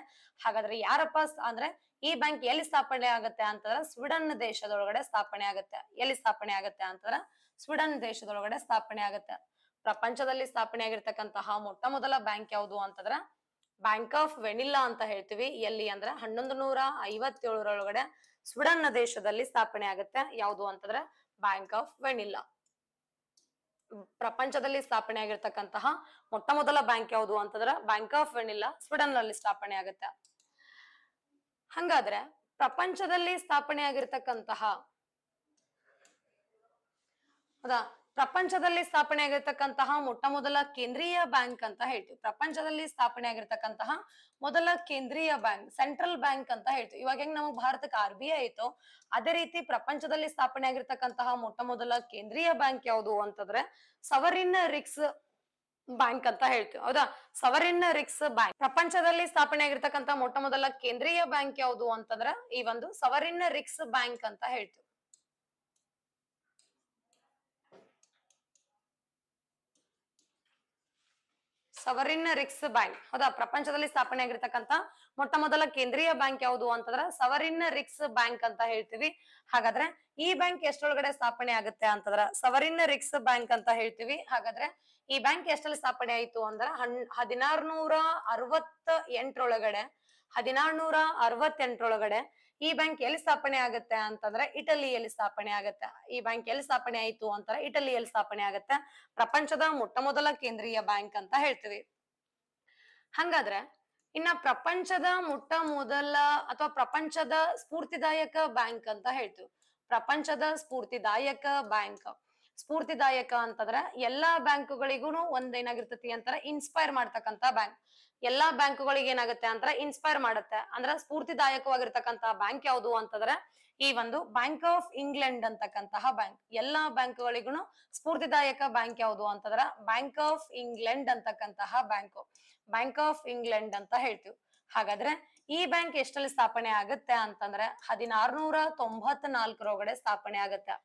ಹಾಗಾದ್ರೆ ಯಾರಪ್ಪ ಅಂದ್ರೆ ಈ ಬ್ಯಾಂಕ್ ಎಲ್ಲಿ ಸ್ಥಾಪನೆ ಆಗುತ್ತೆ ಅಂತಂದ್ರ ಸ್ವೀಡನ್ ದೇಶದೊಳಗಡೆ ಸ್ಥಾಪನೆ ಆಗುತ್ತೆ ಎಲ್ಲಿ ಸ್ಥಾಪನೆ ಆಗುತ್ತೆ ಅಂತಂದ್ರ ಸ್ವೀಡನ್ ದೇಶದೊಳಗಡೆ ಸ್ಥಾಪನೆ ಆಗುತ್ತೆ ಪ್ರಪಂಚದಲ್ಲಿ ಸ್ಥಾಪನೆ ಆಗಿರ್ತಕ್ಕಂತಹ ಮೊಟ್ಟ ಮೊದಲ ಬ್ಯಾಂಕ್ ಯಾವುದು ಅಂತಂದ್ರ ಬ್ಯಾಂಕ್ ಆಫ್ ವೆನಿಲ್ಲಾ ಅಂತ ಹೇಳ್ತೀವಿ ಎಲ್ಲಿ ಅಂದ್ರ ಹನ್ನೊಂದು ನೂರ ಐವತ್ತೇಳರೊಳಗಡೆ ಸ್ವಿಡನ್ ದೇಶದಲ್ಲಿ ಸ್ಥಾಪನೆ ಆಗುತ್ತೆ ಯಾವುದು ಅಂತಂದ್ರ ಬ್ಯಾಂಕ್ ಆಫ್ ವೆನಿಲ್ಲಾ ಪ್ರಪಂಚದಲ್ಲಿ ಸ್ಥಾಪನೆ ಆಗಿರ್ತಕ್ಕಂತಹ ಮೊಟ್ಟ ಮೊದಲ ಬ್ಯಾಂಕ್ ಯಾವುದು ಅಂತಂದ್ರ ಬ್ಯಾಂಕ್ ಆಫ್ ವೆನಿಲ್ಲಾ ಸ್ವೀಡನ್ ನಲ್ಲಿ ಸ್ಥಾಪನೆ ಆಗುತ್ತೆ ಹಂಗಾದ್ರೆ ಪ್ರಪಂಚದಲ್ಲಿ ಸ್ಥಾಪನೆ ಆಗಿರ್ತಕ್ಕಂತಹ ಪ್ರಪಂಚದಲ್ಲಿ ಸ್ಥಾಪನೆ ಆಗಿರ್ತಕ್ಕಂತಹ ಮೊಟ್ಟ ಮೊದಲ ಕೇಂದ್ರೀಯ ಬ್ಯಾಂಕ್ ಅಂತ ಹೇಳ್ತೀವಿ ಪ್ರಪಂಚದಲ್ಲಿ ಸ್ಥಾಪನೆ ಆಗಿರ್ತಕ್ಕಂತಹ ಮೊದಲ ಕೇಂದ್ರೀಯ ಬ್ಯಾಂಕ್ ಸೆಂಟ್ರಲ್ ಬ್ಯಾಂಕ್ ಅಂತ ಹೇಳ್ತೀವಿ ಇವಾಗ ಹೆಂಗ್ ನಮಗ್ ಭಾರತಕ್ಕೆ ಆರ್ ಬಿ ಐ ಐತೋ ಅದೇ ರೀತಿ ಪ್ರಪಂಚದಲ್ಲಿ ಸ್ಥಾಪನೆ ಆಗಿರ್ತಕ್ಕಂತಹ ಮೊಟ್ಟ ಮೊದಲ ಕೇಂದ್ರೀಯ ಬ್ಯಾಂಕ್ ಯಾವುದು ಅಂತಂದ್ರೆ ಸವರಿನ್ ರಿಕ್ಸ್ ಬ್ಯಾಂಕ್ ಅಂತ ಹೇಳ್ತೀವಿ ಹೌದಾ ಸವರಿನ್ ರಿಕ್ಸ್ ಬ್ಯಾಂಕ್ ಪ್ರಪಂಚದಲ್ಲಿ ಸ್ಥಾಪನೆ ಆಗಿರ್ತಕ್ಕಂತಹ ಮೊಟ್ಟ ಮೊದಲ ಕೇಂದ್ರೀಯ ಬ್ಯಾಂಕ್ ಯಾವುದು ಅಂತಂದ್ರೆ ಈ ಒಂದು ಸವರಿನ್ ರಿಕ್ಸ್ ಬ್ಯಾಂಕ್ ಅಂತ ಹೇಳ್ತೀವಿ ಸವರಿನ್ ರಿಕ್ಸ್ ಬ್ಯಾಂಕ್ ಹೌದಾ ಪ್ರಪಂಚದಲ್ಲಿ ಸ್ಥಾಪನೆ ಆಗಿರ್ತಕ್ಕಂತ ಮೊಟ್ಟ ಮೊದಲ ಕೇಂದ್ರೀಯ ಬ್ಯಾಂಕ್ ಯಾವುದು ಅಂತಂದ್ರೆ ಸವರಿನ್ ರಿಕ್ಸ್ ಬ್ಯಾಂಕ್ ಅಂತ ಹೇಳ್ತೀವಿ ಹಾಗಾದ್ರೆ ಈ ಬ್ಯಾಂಕ್ ಎಷ್ಟೊಳಗಡೆ ಸ್ಥಾಪನೆ ಆಗುತ್ತೆ ಅಂತಂದ್ರ ಸವರಿನ್ ರಿಕ್ಸ್ ಬ್ಯಾಂಕ್ ಅಂತ ಹೇಳ್ತೀವಿ ಹಾಗಾದ್ರೆ ಈ ಬ್ಯಾಂಕ್ ಎಷ್ಟಲ್ಲಿ ಸ್ಥಾಪನೆ ಆಯ್ತು ಅಂದ್ರೆ ಹದಿನಾರ್ನೂರ ಅರವತ್ತ ಎಂಟರೊಳಗಡೆ ಹದಿನಾರ್ನೂರ ಅರವತ್ತೆಂಟರೊಳಗಡೆ ಈ ಬ್ಯಾಂಕ್ ಎಲ್ಲಿ ಸ್ಥಾಪನೆ ಆಗುತ್ತೆ ಅಂತಂದ್ರೆ ಇಟಲಿಯಲ್ಲಿ ಸ್ಥಾಪನೆ ಆಗುತ್ತೆ ಈ ಬ್ಯಾಂಕ್ ಎಲ್ಲಿ ಸ್ಥಾಪನೆ ಆಯ್ತು ಅಂತಾರೆ ಇಟಲಿಯಲ್ಲಿ ಸ್ಥಾಪನೆ ಆಗುತ್ತೆ ಪ್ರಪಂಚದ ಮೊಟ್ಟ ಮೊದಲ ಕೇಂದ್ರೀಯ ಬ್ಯಾಂಕ್ ಅಂತ ಹೇಳ್ತೀವಿ ಹಂಗಾದ್ರೆ ಇನ್ನ ಪ್ರಪಂಚದ ಮೊಟ್ಟ ಮೊದಲ ಅಥವಾ ಪ್ರಪಂಚದ ಸ್ಫೂರ್ತಿದಾಯಕ ಬ್ಯಾಂಕ್ ಅಂತ ಹೇಳ್ತೀವಿ ಪ್ರಪಂಚದ ಸ್ಫೂರ್ತಿದಾಯಕ ಬ್ಯಾಂಕ್ ಸ್ಫೂರ್ತಿದಾಯಕ ಅಂತಂದ್ರೆ ಎಲ್ಲಾ ಬ್ಯಾಂಕುಗಳಿಗೂ ಒಂದೇನಾಗಿರ್ತತಿ ಅಂತಾರ ಇನ್ಸ್ಪೈರ್ ಮಾಡ್ತಕ್ಕಂತ ಬ್ಯಾಂಕ್ ಎಲ್ಲಾ ಬ್ಯಾಂಕುಗಳಿಗೆ ಏನಾಗುತ್ತೆ ಅಂದ್ರೆ ಇನ್ಸ್ಪೈರ್ ಮಾಡುತ್ತೆ ಅಂದ್ರೆ ಸ್ಫೂರ್ತಿದಾಯಕವಾಗಿರ್ತಕ್ಕಂತಹ ಬ್ಯಾಂಕ್ ಯಾವುದು ಅಂತಂದ್ರೆ ಈ ಒಂದು ಬ್ಯಾಂಕ್ ಆಫ್ ಇಂಗ್ಲೆಂಡ್ ಅಂತಕ್ಕಂತಹ ಬ್ಯಾಂಕ್ ಎಲ್ಲಾ ಬ್ಯಾಂಕ್ಗಳಿಗೂ ಸ್ಫೂರ್ತಿದಾಯಕ ಬ್ಯಾಂಕ್ ಯಾವುದು ಅಂತಂದ್ರೆ ಬ್ಯಾಂಕ್ ಆಫ್ ಇಂಗ್ಲೆಂಡ್ ಅಂತಕ್ಕಂತಹ ಬ್ಯಾಂಕ್ ಬ್ಯಾಂಕ್ ಆಫ್ ಇಂಗ್ಲೆಂಡ್ ಅಂತ ಹೇಳ್ತೀವಿ ಹಾಗಾದ್ರೆ ಈ ಬ್ಯಾಂಕ್ ಎಷ್ಟಲ್ಲಿ ಸ್ಥಾಪನೆ ಆಗುತ್ತೆ ಅಂತಂದ್ರೆ ಹದಿನಾರ್ನೂರ ತೊಂಬತ್ ಸ್ಥಾಪನೆ ಆಗುತ್ತೆ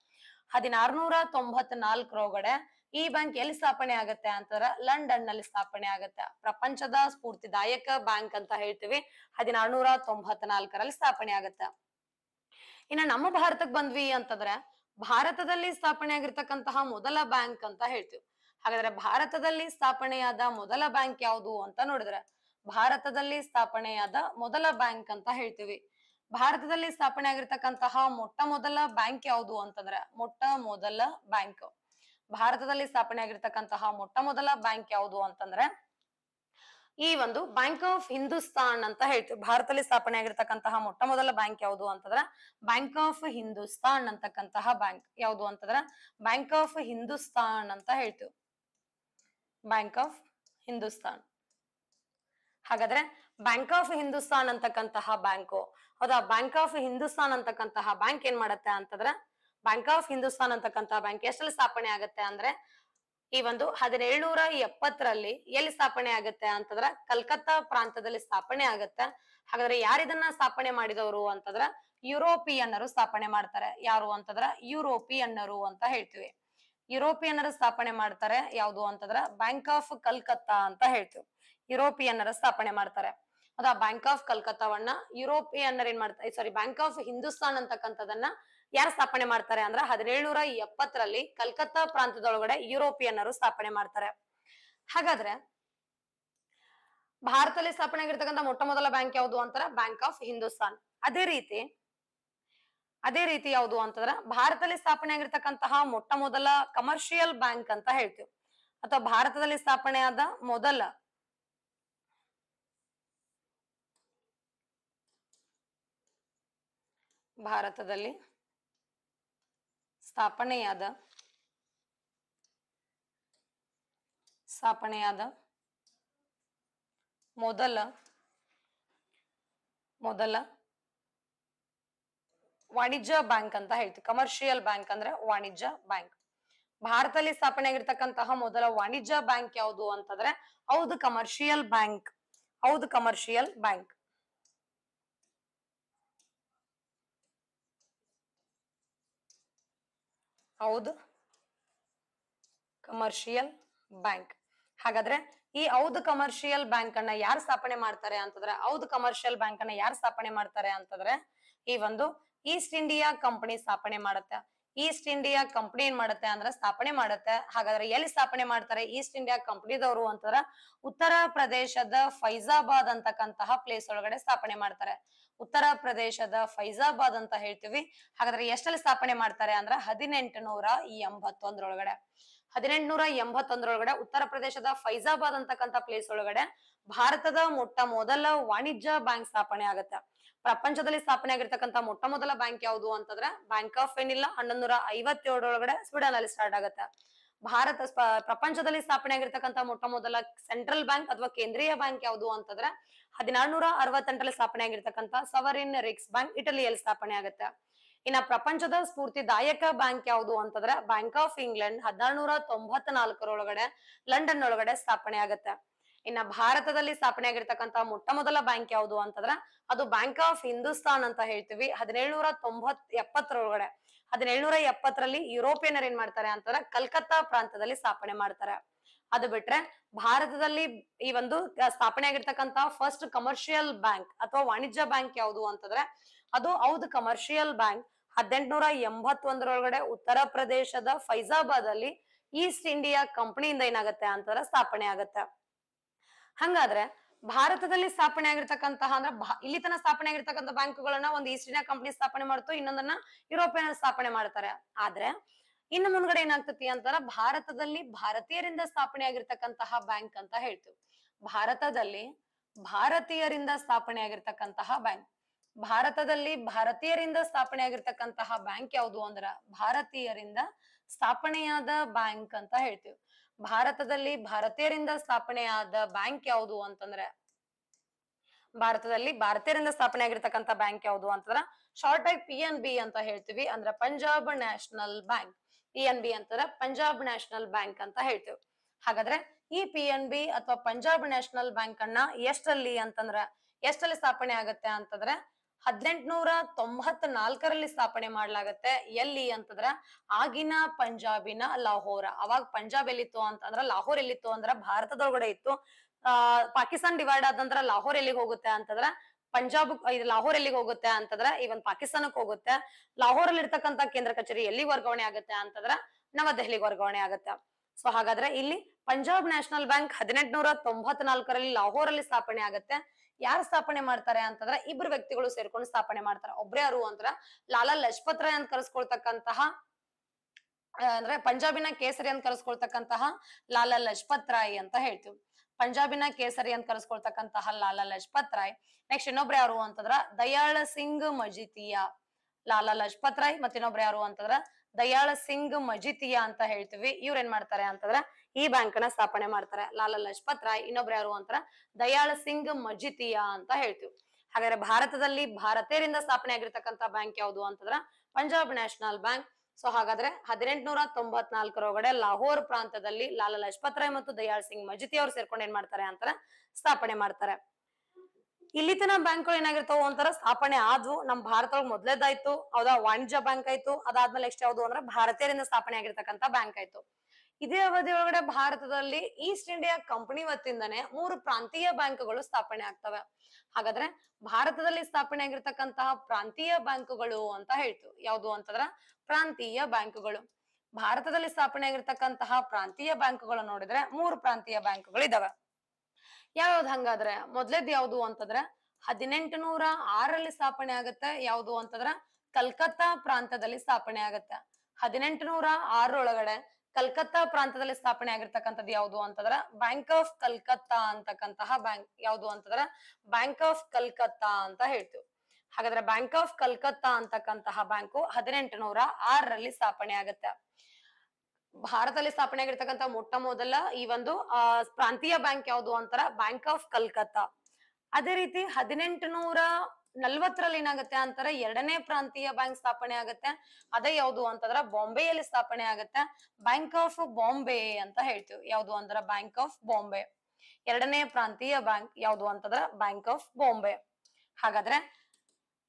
ಹದಿನಾರ್ನೂರ ತೊಂಬತ್ ನಾಲ್ಕರೊಳಗಡೆ ಈ ಬ್ಯಾಂಕ್ ಎಲ್ಲಿ ಸ್ಥಾಪನೆ ಆಗತ್ತೆ ಅಂತಂದ್ರ ಲಂಡನ್ ನಲ್ಲಿ ಸ್ಥಾಪನೆ ಆಗತ್ತೆ ಪ್ರಪಂಚದ ಸ್ಫೂರ್ತಿದಾಯಕ ಬ್ಯಾಂಕ್ ಅಂತ ಹೇಳ್ತೀವಿ ಹದಿನಾರುನೂರ ತೊಂಬತ್ ನಾಲ್ಕರಲ್ಲಿ ಸ್ಥಾಪನೆ ಆಗತ್ತೆ ಇನ್ನ ನಮ್ಮ ಭಾರತಕ್ಕೆ ಬಂದ್ವಿ ಅಂತಂದ್ರೆ ಭಾರತದಲ್ಲಿ ಸ್ಥಾಪನೆ ಆಗಿರ್ತಕ್ಕಂತಹ ಮೊದಲ ಬ್ಯಾಂಕ್ ಅಂತ ಹೇಳ್ತೀವಿ ಹಾಗಾದ್ರೆ ಭಾರತದಲ್ಲಿ ಸ್ಥಾಪನೆಯಾದ ಮೊದಲ ಬ್ಯಾಂಕ್ ಯಾವುದು ಅಂತ ನೋಡಿದ್ರೆ ಭಾರತದಲ್ಲಿ ಸ್ಥಾಪನೆಯಾದ ಮೊದಲ ಬ್ಯಾಂಕ್ ಅಂತ ಹೇಳ್ತೀವಿ ಭಾರತದಲ್ಲಿ ಸ್ಥಾಪನೆ ಆಗಿರ್ತಕ್ಕಂತಹ ಮೊಟ್ಟ ಮೊದಲ ಬ್ಯಾಂಕ್ ಯಾವುದು ಅಂತಂದ್ರೆ ಮೊಟ್ಟ ಮೊದಲ ಬ್ಯಾಂಕ್ ಭಾರತದಲ್ಲಿ ಸ್ಥಾಪನೆ ಆಗಿರ್ತಕ್ಕಂತಹ ಮೊಟ್ಟ ಮೊದಲ ಬ್ಯಾಂಕ್ ಯಾವುದು ಅಂತಂದ್ರೆ ಈ ಒಂದು ಬ್ಯಾಂಕ್ ಆಫ್ ಹಿಂದೂಸ್ತಾನ್ ಅಂತ ಹೇಳ್ತೀವಿ ಭಾರತದಲ್ಲಿ ಸ್ಥಾಪನೆ ಆಗಿರ್ತಕ್ಕಂತಹ ಮೊಟ್ಟ ಮೊದಲ ಬ್ಯಾಂಕ್ ಯಾವುದು ಅಂತಂದ್ರೆ ಬ್ಯಾಂಕ್ ಆಫ್ ಹಿಂದೂಸ್ತಾನ್ ಅಂತಕ್ಕಂತಹ ಬ್ಯಾಂಕ್ ಯಾವುದು ಅಂತಂದ್ರೆ ಬ್ಯಾಂಕ್ ಆಫ್ ಹಿಂದೂಸ್ತಾನ್ ಅಂತ ಹೇಳ್ತೀವಿ ಬ್ಯಾಂಕ್ ಆಫ್ ಹಿಂದೂಸ್ತಾನ್ ಹಾಗಾದ್ರೆ ಬ್ಯಾಂಕ್ ಆಫ್ ಹಿಂದೂಸ್ತಾನ್ ಅಂತಕ್ಕಂತಹ ಬ್ಯಾಂಕು ಹೌದಾ ಬ್ಯಾಂಕ್ ಆಫ್ ಹಿಂದೂಸ್ತಾನ್ ಅಂತಕ್ಕಂತಹ ಬ್ಯಾಂಕ್ ಏನ್ ಮಾಡತ್ತೆ ಅಂತಂದ್ರೆ ಬ್ಯಾಂಕ್ ಆಫ್ ಹಿಂದೂಸ್ತಾನ್ ಅಂತಕ್ಕಂತ ಬ್ಯಾಂಕ್ ಎಷ್ಟರಲ್ಲಿ ಸ್ಥಾಪನೆ ಆಗುತ್ತೆ ಅಂದ್ರೆ ಈ ಒಂದು ಹದಿನೇಳುನೂರ ಎಪ್ಪತ್ತರಲ್ಲಿ ಎಲ್ಲಿ ಸ್ಥಾಪನೆ ಆಗುತ್ತೆ ಅಂತಂದ್ರ ಕಲ್ಕತ್ತಾ ಪ್ರಾಂತದಲ್ಲಿ ಸ್ಥಾಪನೆ ಆಗತ್ತೆ ಹಾಗಾದ್ರೆ ಯಾರಿದನ್ನ ಸ್ಥಾಪನೆ ಮಾಡಿದವರು ಅಂತಂದ್ರ ಯುರೋಪಿಯನ್ನರು ಸ್ಥಾಪನೆ ಮಾಡ್ತಾರೆ ಯಾರು ಅಂತಂದ್ರ ಯುರೋಪಿಯನ್ನರು ಅಂತ ಹೇಳ್ತೀವಿ ಯುರೋಪಿಯನ್ನರು ಸ್ಥಾಪನೆ ಮಾಡ್ತಾರೆ ಯಾವುದು ಅಂತಂದ್ರ ಬ್ಯಾಂಕ್ ಆಫ್ ಕಲ್ಕತ್ತಾ ಅಂತ ಹೇಳ್ತೀವಿ ಯುರೋಪಿಯನ್ನರ ಸ್ಥಾಪನೆ ಮಾಡ್ತಾರೆ ಅದ ಬ್ಯಾಂಕ್ ಆಫ್ ಕಲ್ಕತ್ತಾವನ್ನ ಯುರೋಪಿಯನ್ನರ್ ಏನ್ ಮಾಡ್ತಾರೆ ಸಾರಿ ಬ್ಯಾಂಕ್ ಆಫ್ ಹಿಂದೂಸ್ತಾನ್ ಅಂತಕ್ಕಂಥದನ್ನ ಯಾರು ಸ್ಥಾಪನೆ ಮಾಡ್ತಾರೆ ಅಂದ್ರ ಹದಿನೇಳುನೂರ ಎಪ್ಪತ್ತರಲ್ಲಿ ಕಲ್ಕತ್ತಾ ಪ್ರಾಂತದೊಳಗಡೆ ಯುರೋಪಿಯನ್ನರು ಸ್ಥಾಪನೆ ಮಾಡ್ತಾರೆ ಹಾಗಾದ್ರೆ ಭಾರತದಲ್ಲಿ ಸ್ಥಾಪನೆ ಆಗಿರ್ತಕ್ಕಂಥ ಮೊಟ್ಟ ಮೊದಲ ಬ್ಯಾಂಕ್ ಯಾವುದು ಅಂತಾರೆ ಬ್ಯಾಂಕ್ ಆಫ್ ಹಿಂದೂಸ್ತಾನ್ ಅದೇ ರೀತಿ ಅದೇ ರೀತಿ ಯಾವುದು ಅಂತಂದ್ರೆ ಭಾರತದಲ್ಲಿ ಸ್ಥಾಪನೆ ಆಗಿರ್ತಕ್ಕಂತಹ ಮೊಟ್ಟ ಮೊದಲ ಕಮರ್ಷಿಯಲ್ ಬ್ಯಾಂಕ್ ಅಂತ ಹೇಳ್ತೀವಿ ಅಥವಾ ಭಾರತದಲ್ಲಿ ಸ್ಥಾಪನೆ ಆದ ಮೊದಲ ಭಾರತದಲ್ಲಿ ಸ್ಥಾಪನೆಯಾದ ಸ್ಥಾಪನೆಯಾದ ಮೊದಲ ಮೊದಲ ವಾಣಿಜ್ಯ ಬ್ಯಾಂಕ್ ಅಂತ ಹೇಳ್ತೀವಿ ಕಮರ್ಷಿಯಲ್ ಬ್ಯಾಂಕ್ ಅಂದ್ರೆ ವಾಣಿಜ್ಯ ಬ್ಯಾಂಕ್ ಭಾರತದಲ್ಲಿ ಸ್ಥಾಪನೆ ಆಗಿರ್ತಕ್ಕಂತಹ ಮೊದಲ ವಾಣಿಜ್ಯ ಬ್ಯಾಂಕ್ ಯಾವುದು ಅಂತಂದ್ರೆ ಹೌದು ಕಮರ್ಷಿಯಲ್ ಬ್ಯಾಂಕ್ ಹೌದು ಕಮರ್ಷಿಯಲ್ ಬ್ಯಾಂಕ್ ಹೌದು ಕಮರ್ಷಿಯಲ್ ಬ್ಯಾಂಕ್ ಹಾಗಾದ್ರೆ ಈ ಔದ್ ಕಮರ್ಷಿಯಲ್ ಬ್ಯಾಂಕ್ ಅನ್ನ ಯಾರು ಸ್ಥಾಪನೆ ಮಾಡ್ತಾರೆ ಅಂತಂದ್ರೆ ಔದ್ ಕಮರ್ಷಿಯಲ್ ಬ್ಯಾಂಕ್ ಅನ್ನ ಯಾರು ಸ್ಥಾಪನೆ ಮಾಡ್ತಾರೆ ಅಂತಂದ್ರೆ ಈ ಒಂದು ಈಸ್ಟ್ ಇಂಡಿಯಾ ಕಂಪನಿ ಸ್ಥಾಪನೆ ಮಾಡುತ್ತೆ ಈಸ್ಟ್ ಇಂಡಿಯಾ ಕಂಪನಿ ಏನ್ ಮಾಡುತ್ತೆ ಅಂದ್ರೆ ಸ್ಥಾಪನೆ ಮಾಡುತ್ತೆ ಹಾಗಾದ್ರೆ ಎಲ್ಲಿ ಸ್ಥಾಪನೆ ಮಾಡ್ತಾರೆ ಈಸ್ಟ್ ಇಂಡಿಯಾ ಕಂಪನಿದವರು ಅಂತಂದ್ರ ಉತ್ತರ ಪ್ರದೇಶದ ಫೈಜಾಬಾದ್ ಅಂತಕ್ಕಂತಹ ಪ್ಲೇಸ್ ಒಳಗಡೆ ಸ್ಥಾಪನೆ ಮಾಡ್ತಾರೆ ಉತ್ತರ ಪ್ರದೇಶದ ಫೈಜಾಬಾದ್ ಅಂತ ಹೇಳ್ತೀವಿ ಹಾಗಾದ್ರೆ ಎಷ್ಟಲ್ಲಿ ಸ್ಥಾಪನೆ ಮಾಡ್ತಾರೆ ಅಂದ್ರ ಹದಿನೆಂಟು ನೂರ ಎಂಬತ್ತೊಂದರೊಳಗಡೆ ಹದಿನೆಂಟುನೂರ ಎಂಬತ್ತೊಂದರೊಳಗಡೆ ಉತ್ತರ ಪ್ರದೇಶದ ಫೈಜಾಬಾದ್ ಅಂತಕ್ಕಂಥ ಪ್ಲೇಸ್ ಒಳಗಡೆ ಭಾರತದ ಮೊಟ್ಟ ಮೊದಲ ವಾಣಿಜ್ಯ ಬ್ಯಾಂಕ್ ಸ್ಥಾಪನೆ ಆಗುತ್ತೆ ಪ್ರಪಂಚದಲ್ಲಿ ಸ್ಥಾಪನೆ ಆಗಿರ್ತಕ್ಕಂಥ ಮೊಟ್ಟ ಮೊದಲ ಬ್ಯಾಂಕ್ ಯಾವುದು ಅಂತಂದ್ರೆ ಬ್ಯಾಂಕ್ ಆಫ್ ಏನಿಲ್ಲ ಹನ್ನೊಂದೂರ ಐವತ್ತೇಳರೊಳಗಡೆ ಸ್ವೀಡನ್ ಅಲ್ಲಿ ಸ್ಟಾರ್ಟ್ ಆಗುತ್ತೆ ಭಾರತ ಪ್ರಪಂಚದಲ್ಲಿ ಸ್ಥಾಪನೆ ಆಗಿರ್ತಕ್ಕಂತ ಮೊಟ್ಟ ಮೊದಲ ಸೆಂಟ್ರಲ್ ಬ್ಯಾಂಕ್ ಅಥವಾ ಕೇಂದ್ರೀಯ ಬ್ಯಾಂಕ್ ಯಾವುದು ಅಂತಂದ್ರೆ ಹದಿನಾರುನೂರ ಅರವತ್ತೆಂಟರಲ್ಲಿ ಸ್ಥಾಪನೆ ಆಗಿರ್ತಕ್ಕಂತ ಸವರಿನ್ ರಿಕ್ಸ್ ಬ್ಯಾಂಕ್ ಇಟಲಿಯಲ್ಲಿ ಸ್ಥಾಪನೆ ಆಗುತ್ತೆ ಇನ್ನ ಪ್ರಪಂಚದ ಸ್ಫೂರ್ತಿದಾಯಕ ಬ್ಯಾಂಕ್ ಯಾವುದು ಅಂತಂದ್ರೆ ಬ್ಯಾಂಕ್ ಆಫ್ ಇಂಗ್ಲೆಂಡ್ ಹದಿನಾರುನೂರ ನಾಲ್ಕರೊಳಗಡೆ ಲಂಡನ್ ಒಳಗಡೆ ಸ್ಥಾಪನೆ ಆಗುತ್ತೆ ಇನ್ನ ಭಾರತದಲ್ಲಿ ಸ್ಥಾಪನೆ ಆಗಿರ್ತಕ್ಕಂತ ಮೊಟ್ಟ ಮೊದಲ ಬ್ಯಾಂಕ್ ಯಾವುದು ಅಂತಂದ್ರೆ ಅದು ಬ್ಯಾಂಕ್ ಆಫ್ ಹಿಂದೂಸ್ತಾನ್ ಅಂತ ಹೇಳ್ತೀವಿ ಹದಿನೇಳು ನೂರ ತೊಂಬತ್ ಎಪ್ಪತ್ತರೊಳಗಡೆ ಹದಿನೇಳ್ನೂರ ಎಪ್ಪತ್ತರಲ್ಲಿ ಯುರೋಪಿಯನ್ನರು ಏನ್ ಮಾಡ್ತಾರೆ ಅಂತಂದ್ರೆ ಕಲ್ಕತ್ತಾ ಪ್ರಾಂತದಲ್ಲಿ ಸ್ಥಾಪನೆ ಮಾಡ್ತಾರೆ ಅದು ಬಿಟ್ರೆ ಭಾರತದಲ್ಲಿ ಈ ಒಂದು ಸ್ಥಾಪನೆ ಆಗಿರ್ತಕ್ಕಂತ ಫಸ್ಟ್ ಕಮರ್ಷಿಯಲ್ ಬ್ಯಾಂಕ್ ಅಥವಾ ವಾಣಿಜ್ಯ ಬ್ಯಾಂಕ್ ಯಾವುದು ಅಂತಂದ್ರೆ ಅದು ಹೌದು ಕಮರ್ಷಿಯಲ್ ಬ್ಯಾಂಕ್ ಹದಿನೆಂಟುನೂರ ಎಂಬತ್ತೊಂದರೊಳಗಡೆ ಉತ್ತರ ಪ್ರದೇಶದ ಫೈಜಾಬಾದ್ ಅಲ್ಲಿ ಈಸ್ಟ್ ಇಂಡಿಯಾ ಕಂಪನಿಯಿಂದ ಏನಾಗತ್ತೆ ಅಂತಂದ್ರೆ ಸ್ಥಾಪನೆ ಆಗತ್ತೆ ಹಂಗಾದ್ರೆ ಭಾರತದಲ್ಲಿ ಸ್ಥಾಪನೆ ಆಗಿರ್ತಕ್ಕಂತಹ ಅಂದ್ರೆ ಇಲ್ಲಿ ತನ ಸ್ಥಾಪನೆ ಆಗಿರ್ತಕ್ಕಂತ ಬ್ಯಾಂಕುಗಳನ್ನ ಒಂದು ಈಸ್ಟ್ ಇಂಡಿಯಾ ಕಂಪನಿ ಸ್ಥಾಪನೆ ಮಾಡ್ತು ಇನ್ನೊಂದನ್ನ ಯುರೋಪಿಯನ್ ಸ್ಥಾಪನೆ ಮಾಡ್ತಾರೆ ಆದ್ರೆ ಇನ್ನು ಮುಂದ್ಗಡೆ ಏನಾಗ್ತತಿ ಅಂತಾರ ಭಾರತದಲ್ಲಿ ಭಾರತೀಯರಿಂದ ಸ್ಥಾಪನೆ ಆಗಿರ್ತಕ್ಕಂತಹ ಬ್ಯಾಂಕ್ ಅಂತ ಹೇಳ್ತೀವಿ ಭಾರತದಲ್ಲಿ ಭಾರತೀಯರಿಂದ ಸ್ಥಾಪನೆ ಆಗಿರ್ತಕ್ಕಂತಹ ಬ್ಯಾಂಕ್ ಭಾರತದಲ್ಲಿ ಭಾರತೀಯರಿಂದ ಸ್ಥಾಪನೆ ಆಗಿರ್ತಕ್ಕಂತಹ ಬ್ಯಾಂಕ್ ಯಾವುದು ಅಂದ್ರ ಭಾರತೀಯರಿಂದ ಸ್ಥಾಪನೆಯಾದ ಬ್ಯಾಂಕ್ ಅಂತ ಹೇಳ್ತೀವಿ ಭಾರತದಲ್ಲಿ ಭಾರತೀಯರಿಂದ ಸ್ಥಾಪನೆ ಆದ ಬ್ಯಾಂಕ್ ಯಾವುದು ಅಂತಂದ್ರೆ ಭಾರತದಲ್ಲಿ ಭಾರತೀಯರಿಂದ ಸ್ಥಾಪನೆ ಆಗಿರ್ತಕ್ಕಂಥ ಬ್ಯಾಂಕ್ ಯಾವುದು ಅಂತಂದ್ರ ಶಾರ್ಟ್ ಆಗಿ ಪಿ ಎನ್ ಬಿ ಅಂತ ಹೇಳ್ತೀವಿ ಅಂದ್ರ Punjab national bank P N B ಅಂತಂದ್ರ ಪಂಜಾಬ್ ನ್ಯಾಷನಲ್ ಬ್ಯಾಂಕ್ ಅಂತ ಹೇಳ್ತೀವಿ ಹಾಗಾದ್ರೆ ಈ ಪಿ ಎನ್ ಬಿ ಅಥವಾ ಪಂಜಾಬ್ ನ್ಯಾಷನಲ್ ಬ್ಯಾಂಕ್ ಅನ್ನ ಎಷ್ಟಲ್ಲಿ ಅಂತಂದ್ರ ಎಷ್ಟಲ್ಲಿ ಸ್ಥಾಪನೆ ಆಗತ್ತೆ ಅಂತಂದ್ರೆ ಹದಿನೆಂಟುನೂರ ತೊಂಬತ್ ನಾಲ್ಕರಲ್ಲಿ ಸ್ಥಾಪನೆ ಮಾಡ್ಲಾಗತ್ತೆ ಎಲ್ಲಿ ಅಂತಂದ್ರ ಆಗಿನ ಪಂಜಾಬಿನ ಲಾಹೋರ ಅವಾಗ ಪಂಜಾಬ್ ಎಲ್ಲಿತ್ತು ಅಂತಂದ್ರ ಲಾಹೋರ್ ಎಲ್ಲಿತ್ತು ಅಂದ್ರ ಭಾರತದೊಳಗಡೆ ಇತ್ತು ಆ ಪಾಕಿಸ್ತಾನ್ ಡಿವೈಡ್ ಆದಂದ್ರ ಲಾಹೋರ್ ಎಲ್ಲಿಗೆ ಹೋಗುತ್ತೆ ಅಂತಂದ್ರ ಪಂಜಾಬ್ ಇದು ಲಾಹೋರ್ ಎಲ್ಲಿಗೆ ಹೋಗುತ್ತೆ ಅಂತಂದ್ರ ಈ ಪಾಕಿಸ್ತಾನಕ್ ಹೋಗುತ್ತೆ ಲಾಹೋರ್ ಅಲ್ಲಿ ಇರ್ತಕ್ಕಂತ ಕೇಂದ್ರ ಕಚೇರಿ ಎಲ್ಲಿ ವರ್ಗಾವಣೆ ಆಗುತ್ತೆ ಅಂತಂದ್ರ ನವದೆಹಲಿಗೆ ವರ್ಗಾವಣೆ ಆಗುತ್ತೆ ಸೊ ಹಾಗಾದ್ರೆ ಇಲ್ಲಿ ಪಂಜಾಬ್ ನ್ಯಾಷನಲ್ ಬ್ಯಾಂಕ್ ಹದಿನೆಂಟುನೂರ ತೊಂಬತ್ನಾಲ್ಕರಲ್ಲಿ ಲಾಹೋರ್ ಅಲ್ಲಿ ಸ್ಥಾಪನೆ ಆಗುತ್ತೆ ಯಾರು ಸ್ಥಾಪನೆ ಮಾಡ್ತಾರೆ ಅಂತಂದ್ರೆ ಇಬ್ರು ವ್ಯಕ್ತಿಗಳು ಸೇರ್ಕೊಂಡು ಸ್ಥಾಪನೆ ಮಾಡ್ತಾರೆ ಒಬ್ರೇ ಯಾರು ಅಂದ್ರ ಲಾಲಾ ಲಜಪತ್ ರಾಯ್ ಅಂತ ಕರೆಸ್ಕೊಳ್ತಕ್ಕಂತಹ ಅಂದ್ರೆ ಪಂಜಾಬಿನ ಕೇಸರಿ ಅಂತ ಕರೆಸ್ಕೊಳ್ತಕ್ಕಂತಹ ಲಾಲಾ ಲಜಪತ್ ರಾಯ್ ಅಂತ ಹೇಳ್ತೀವಿ ಪಂಜಾಬಿನ ಕೇಸರಿ ಅಂತ ಕರೆಸ್ಕೊಳ್ತಕ್ಕಂತಹ ಲಾಲಾ ಲಜಪತ್ ರಾಯ್ ನೆಕ್ಸ್ಟ್ ಇನ್ನೊಬ್ರು ಯಾರು ಅಂತಂದ್ರ ದಯಾಳ ಸಿಂಗ್ ಮಜಿತಿಯಾ ಲಾಲಾ ಲಜಪತ್ ರಾಯ್ ಮತ್ತಿನ್ನೊಬ್ರು ಯಾರು ಅಂತಂದ್ರ ದಯಾಳ ಸಿಂಗ್ ಮಜಿತಿಯಾ ಅಂತ ಹೇಳ್ತೀವಿ ಇವ್ರ ಏನ್ ಮಾಡ್ತಾರೆ ಅಂತಂದ್ರ ಈ ಬ್ಯಾಂಕ್ ನ ಸ್ಥಾಪನೆ ಮಾಡ್ತಾರೆ ಲಾಲ ಲಜಪತ್ ರಾಯ್ ಇನ್ನೊಬ್ರು ಯಾರು ಅಂತಾರ ದಯಾಳ ಸಿಂಗ್ ಮಜಿತಿಯಾ ಅಂತ ಹೇಳ್ತೀವಿ ಹಾಗಾದ್ರೆ ಭಾರತದಲ್ಲಿ ಭಾರತೀಯರಿಂದ ಸ್ಥಾಪನೆ ಆಗಿರ್ತಕ್ಕಂಥ ಬ್ಯಾಂಕ್ ಯಾವ್ದು ಅಂತಂದ್ರ ಪಂಜಾಬ್ ನ್ಯಾಷನಲ್ ಬ್ಯಾಂಕ್ ಸೊ ಹಾಗಾದ್ರೆ ಹದಿನೆಂಟುನೂರ ತೊಂಬತ್ನಾಲ್ಕರ ಒಳಗಡೆ ಲಾಹೋರ್ ಪ್ರಾಂತದಲ್ಲಿ ಲಾಲಾ ಲಜಪತ್ ರಾಯ್ ಮತ್ತು ದಯಾಳ್ ಸಿಂಗ್ ಮಜಿತಿ ಅವ್ರು ಸೇರ್ಕೊಂಡು ಏನ್ ಮಾಡ್ತಾರೆ ಅಂತಾರ ಸ್ಥಾಪನೆ ಮಾಡ್ತಾರೆ ಇಲ್ಲಿತನ ಬ್ಯಾಂಕ್ ಗಳು ಏನಾಗಿರ್ತಾವ ಒಂಥರ ಸ್ಥಾಪನೆ ಆದ್ವು ನಮ್ ಭಾರತ ಮೊದ್ಲೇದಾಯ್ತು ಹೌದಾ ವಾಣಿಜ್ಯ ಬ್ಯಾಂಕ್ ಆಯ್ತು ಅದಾದ್ಮೇಲೆ ನೆಕ್ಸ್ಟ್ ಯಾವ್ದು ಅಂದ್ರೆ ಭಾರತೀಯರಿಂದ ಸ್ಥಾಪನೆ ಆಗಿರ್ತಕ್ಕಂತ ಬ್ಯಾಂಕ್ ಆಯ್ತು ಇದೇ ಅವಧಿ ಒಳಗಡೆ ಭಾರತದಲ್ಲಿ ಈಸ್ಟ್ ಇಂಡಿಯಾ ಕಂಪನಿ ವತಿಯಿಂದನೆ ಮೂರು ಪ್ರಾಂತೀಯ ಬ್ಯಾಂಕ್ಗಳು ಸ್ಥಾಪನೆ ಆಗ್ತವೆ ಹಾಗಾದ್ರೆ ಭಾರತದಲ್ಲಿ ಸ್ಥಾಪನೆ ಆಗಿರ್ತಕ್ಕಂತಹ ಪ್ರಾಂತೀಯ ಬ್ಯಾಂಕ್ಗಳು ಅಂತ ಹೇಳ್ತು ಯಾವುದು ಅಂತಂದ್ರ ಪ್ರಾಂತೀಯ ಬ್ಯಾಂಕ್ಗಳು ಭಾರತದಲ್ಲಿ ಸ್ಥಾಪನೆ ಆಗಿರ್ತಕ್ಕಂತಹ ಪ್ರಾಂತೀಯ ಬ್ಯಾಂಕ್ಗಳು ನೋಡಿದ್ರೆ ಮೂರು ಪ್ರಾಂತೀಯ ಬ್ಯಾಂಕ್ಗಳು ಇದಾವೆ ಯಾವ್ಯಾವ್ದು ಹಂಗಾದ್ರೆ ಮೊದ್ಲೇದ್ ಯಾವ್ದು ಅಂತಂದ್ರೆ ಹದಿನೆಂಟು ನೂರ ಆರಲ್ಲಿ ಸ್ಥಾಪನೆ ಆಗತ್ತೆ ಯಾವ್ದು ಅಂತಂದ್ರ ಕಲ್ಕತ್ತಾ ಪ್ರಾಂತದಲ್ಲಿ ಸ್ಥಾಪನೆ ಆಗತ್ತೆ ಹದಿನೆಂಟು ನೂರ ಆರೊಳಗಡೆ ಕಲ್ಕತ್ತಾ ಪ್ರಾಂತದಲ್ಲಿ ಸ್ಥಾಪನೆ ಆಗಿರ್ತಕ್ಕಂಥದ್ದು ಯಾವ್ದು ಅಂತಂದ್ರ ಬ್ಯಾಂಕ್ ಆಫ್ ಕಲ್ಕತ್ತಾ ಅಂತಕ್ಕಂತಹ ಬ್ಯಾಂಕ್ ಯಾವ್ದು ಅಂತಂದ್ರ ಬ್ಯಾಂಕ್ ಆಫ್ ಕಲ್ಕತ್ತಾ ಅಂತ ಹೇಳ್ತೀವಿ ಹಾಗಾದ್ರೆ ಬ್ಯಾಂಕ್ ಆಫ್ ಕಲ್ಕತ್ತಾ ಅಂತಕ್ಕಂತಹ ಬ್ಯಾಂಕು ಹದಿನೆಂಟು ನೂರ ಆರರಲ್ಲಿ ಸ್ಥಾಪನೆ ಆಗತ್ತೆ ಭಾರತದಲ್ಲಿ ಸ್ಥಾಪನೆ ಆಗಿರ್ತಕ್ಕಂತ ಮೊಟ್ಟ ಮೊದಲ ಈ ಒಂದು ಪ್ರಾಂತೀಯ ಬ್ಯಾಂಕ್ ಯಾವುದು ಅಂತಾರ ಬ್ಯಾಂಕ್ ಆಫ್ ಕಲ್ಕತ್ತಾ ಅದೇ ರೀತಿ ಹದಿನೆಂಟು ನೂರ ನಲ್ವತ್ತರಲ್ಲಿ ಏನಾಗುತ್ತೆ ಅಂತಾರೆ ಎರಡನೇ ಪ್ರಾಂತೀಯ ಬ್ಯಾಂಕ್ ಸ್ಥಾಪನೆ ಆಗತ್ತೆ ಅದೇ ಯಾವುದು ಅಂತಂದ್ರ ಬಾಂಬೆಯಲ್ಲಿ ಸ್ಥಾಪನೆ ಆಗುತ್ತೆ ಬ್ಯಾಂಕ್ ಆಫ್ ಬಾಂಬೆ ಅಂತ ಹೇಳ್ತೀವಿ ಯಾವುದು ಅಂದ್ರ ಬ್ಯಾಂಕ್ ಆಫ್ ಬಾಂಬೆ ಎರಡನೇ ಪ್ರಾಂತೀಯ ಬ್ಯಾಂಕ್ ಯಾವುದು ಅಂತಂದ್ರ ಬ್ಯಾಂಕ್ ಆಫ್ ಬಾಂಬೆ ಹಾಗಾದ್ರೆ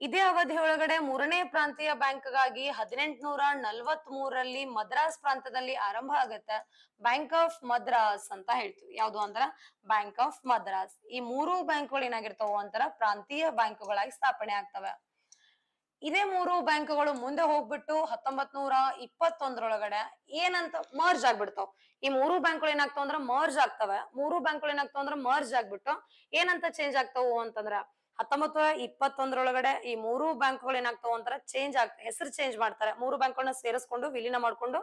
ಇದೇ ಅವಧಿಯೊಳಗಡೆ ಮೂರನೇ ಪ್ರಾಂತೀಯ ಬ್ಯಾಂಕ್ಗಾಗಿ ಹದಿನೆಂಟುನೂರ ನಲ್ವತ್ ಮೂರಲ್ಲಿ ಮದ್ರಾಸ್ ಪ್ರಾಂತದಲ್ಲಿ ಆರಂಭ ಆಗತ್ತೆ ಬ್ಯಾಂಕ್ ಆಫ್ ಮದ್ರಾಸ್ ಅಂತ ಹೇಳ್ತೀವಿ ಯಾವುದು ಅಂದ್ರ ಬ್ಯಾಂಕ್ ಆಫ್ ಮದ್ರಾಸ್ ಈ ಮೂರು ಬ್ಯಾಂಕ್ಗಳು ಏನಾಗಿರ್ತಾವ ಅಂತರ ಪ್ರಾಂತೀಯ ಬ್ಯಾಂಕ್ಗಳಾಗಿ ಸ್ಥಾಪನೆ ಆಗ್ತವೆ ಇದೇ ಮೂರು ಬ್ಯಾಂಕ್ಗಳು ಮುಂದೆ ಹೋಗ್ಬಿಟ್ಟು ಹತ್ತೊಂಬತ್ ನೂರ ಇಪ್ಪತ್ತೊಂದ್ರೊಳಗಡೆ ಏನಂತ ಮರ್ಜ್ ಆಗ್ಬಿಡ್ತಾವ ಈ ಮೂರು ಬ್ಯಾಂಕ್ಗಳು ಏನಾಗ್ತಾವ ಅಂದ್ರ ಮರ್ಜ್ ಆಗ್ತವೆ ಮೂರು ಬ್ಯಾಂಕ್ಗಳು ಏನಾಗ್ತಾವ ಅಂದ್ರ ಮರ್ಜ್ ಆಗ್ಬಿಟ್ಟು ಏನಂತ ಚೇಂಜ್ ಆಗ್ತಾವು ಅಂತಂದ್ರ ಹತ್ತೊಂಬತ್ತು ಇಪ್ಪತ್ತೊಂದರೊಳಗಡೆ ಈ ಮೂರು ಬ್ಯಾಂಕ್ಗಳು ಏನಾಗ್ತಾವ ಅಂತಾರ ಚೇಂಜ್ ಆಗ್ತದೆ ಹೆಸರು ಚೇಂಜ್ ಮಾಡ್ತಾರೆ ಮೂರು ಬ್ಯಾಂಕ್ ಗಳನ್ನ ಸೇರಿಸ್ಕೊಂಡು ವಿಲೀನ ಮಾಡ್ಕೊಂಡು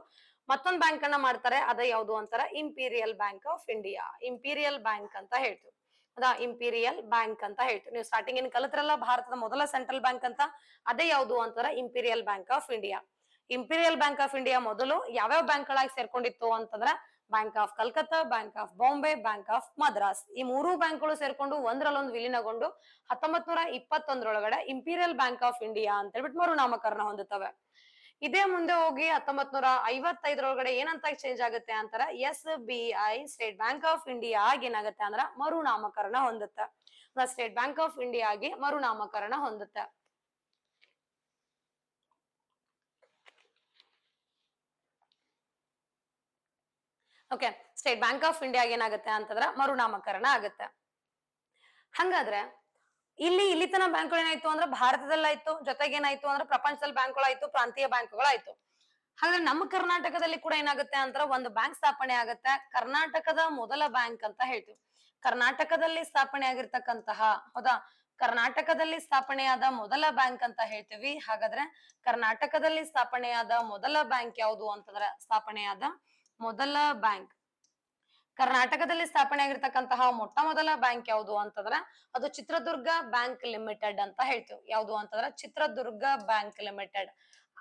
ಮತ್ತೊಂದು ಬ್ಯಾಂಕ್ ಅನ್ನ ಮಾಡ್ತಾರೆ ಅದೇ ಯಾವ್ದು ಅಂತಾರೆ imperial bank of India imperial bank ಅಂತ ಹೇಳ್ತೀವಿ ಅದ ಇಂಪೀರಿಯಲ್ ಬ್ಯಾಂಕ್ ಅಂತ ಹೇಳ್ತೀವಿ ನೀವು ಸ್ಟಾರ್ಟಿಂಗ್ ಏನ್ ಕಲಿತ್ರಲ್ಲ ಭಾರತದ ಮೊದಲ ಸೆಂಟ್ರಲ್ ಬ್ಯಾಂಕ್ ಅಂತ ಅದೇ ಯಾವ್ದು ಅಂತಾರ imperial bank of India imperial bank of India ಮೊದಲು ಯಾವ್ಯಾವ ಬ್ಯಾಂಕ್ ಸೇರ್ಕೊಂಡಿತ್ತು ಅಂತಂದ್ರ bank of Calcutta bank of Bombay bank of Madras ಈ ಮೂರು ಬ್ಯಾಂಕ್ಗಳು ಸೇರ್ಕೊಂಡು ಒಂದರಲ್ಲೊಂದು ವಿಲೀನಗೊಂಡು ಹತ್ತೊಂಬತ್ ನೂರ ಇಪ್ಪತ್ತೊಂದರೊಳಗಡೆ ಇಂಪೀರಿಯಲ್ ಬ್ಯಾಂಕ್ ಆಫ್ ಇಂಡಿಯಾ ಅಂತ ಹೇಳ್ಬಿಟ್ಟು ಮರುನಾಮಕರಣ ನಾಮಕರಣ ಹೊಂದುತ್ತವೆ ಇದೇ ಮುಂದೆ ಹೋಗಿ ಹತ್ತೊಂಬತ್ ನೂರ ಐವತ್ತೈದರೊಳಗಡೆ ಏನಂತ ಚೇಂಜ್ ಆಗುತ್ತೆ ಅಂತಾರೆ S B I state bank of India ಆಗಿ ಏನಾಗುತ್ತೆ ಅಂದ್ರ ಮರು ನಾಮಕರಣ ಹೊಂದುತ್ತೆ ಸ್ಟೇಟ್ ಬ್ಯಾಂಕ್ ಆಫ್ ಇಂಡಿಯಾ ಆಗಿ ಮರು ನಾಮಕರಣ ಹೊಂದುತ್ತೆ okay state bank of India ಏನಾಗುತ್ತೆ ಅಂತಂದ್ರೆ ಮರುನಾಮಕರಣ ಆಗುತ್ತೆ ಹಂಗಾದ್ರೆ ಇಲ್ಲಿ ಇಲ್ಲಿತನ ತನ ಬ್ಯಾಂಕ್ಗಳು ಏನಾಯ್ತು ಅಂದ್ರೆ ಭಾರತದಲ್ಲಾಯ್ತು ಜೊತೆಗೆ ಏನಾಯ್ತು ಅಂದ್ರೆ ಪ್ರಪಂಚದಲ್ಲಿ ಬ್ಯಾಂಕ್ಗಳಾಯ್ತು ಪ್ರಾಂತೀಯ ಬ್ಯಾಂಕ್ಗಳಾಯ್ತು ಹಾಗಾದ್ರೆ ನಮ್ಮ ಕರ್ನಾಟಕದಲ್ಲಿ ಕೂಡ ಏನಾಗುತ್ತೆ ಅಂದ್ರೆ ಒಂದು ಬ್ಯಾಂಕ್ ಸ್ಥಾಪನೆ ಆಗುತ್ತೆ ಕರ್ನಾಟಕದ ಮೊದಲ ಬ್ಯಾಂಕ್ ಅಂತ ಹೇಳ್ತೀವಿ ಕರ್ನಾಟಕದಲ್ಲಿ ಸ್ಥಾಪನೆ ಆಗಿರ್ತಕ್ಕಂತಹ ಹೌದಾ ಕರ್ನಾಟಕದಲ್ಲಿ ಸ್ಥಾಪನೆಯಾದ ಮೊದಲ ಬ್ಯಾಂಕ್ ಅಂತ ಹೇಳ್ತೀವಿ ಹಾಗಾದ್ರೆ ಕರ್ನಾಟಕದಲ್ಲಿ ಸ್ಥಾಪನೆಯಾದ ಮೊದಲ ಬ್ಯಾಂಕ್ ಯಾವುದು ಅಂತಂದ್ರೆ ಸ್ಥಾಪನೆಯಾದ ಮೊದಲ ಬ್ಯಾಂಕ್ ಕರ್ನಾಟಕದಲ್ಲಿ ಸ್ಥಾಪನೆ ಆಗಿರ್ತಕ್ಕಂತಹ ಮೊಟ್ಟ ಮೊದಲ ಬ್ಯಾಂಕ್ ಯಾವುದು ಅಂತಂದ್ರೆ ಅದು ಚಿತ್ರದುರ್ಗ ಬ್ಯಾಂಕ್ ಲಿಮಿಟೆಡ್ ಅಂತ ಹೇಳ್ತೀವಿ ಯಾವುದು ಅಂತಂದ್ರೆ ಚಿತ್ರದುರ್ಗ ಬ್ಯಾಂಕ್ ಲಿಮಿಟೆಡ್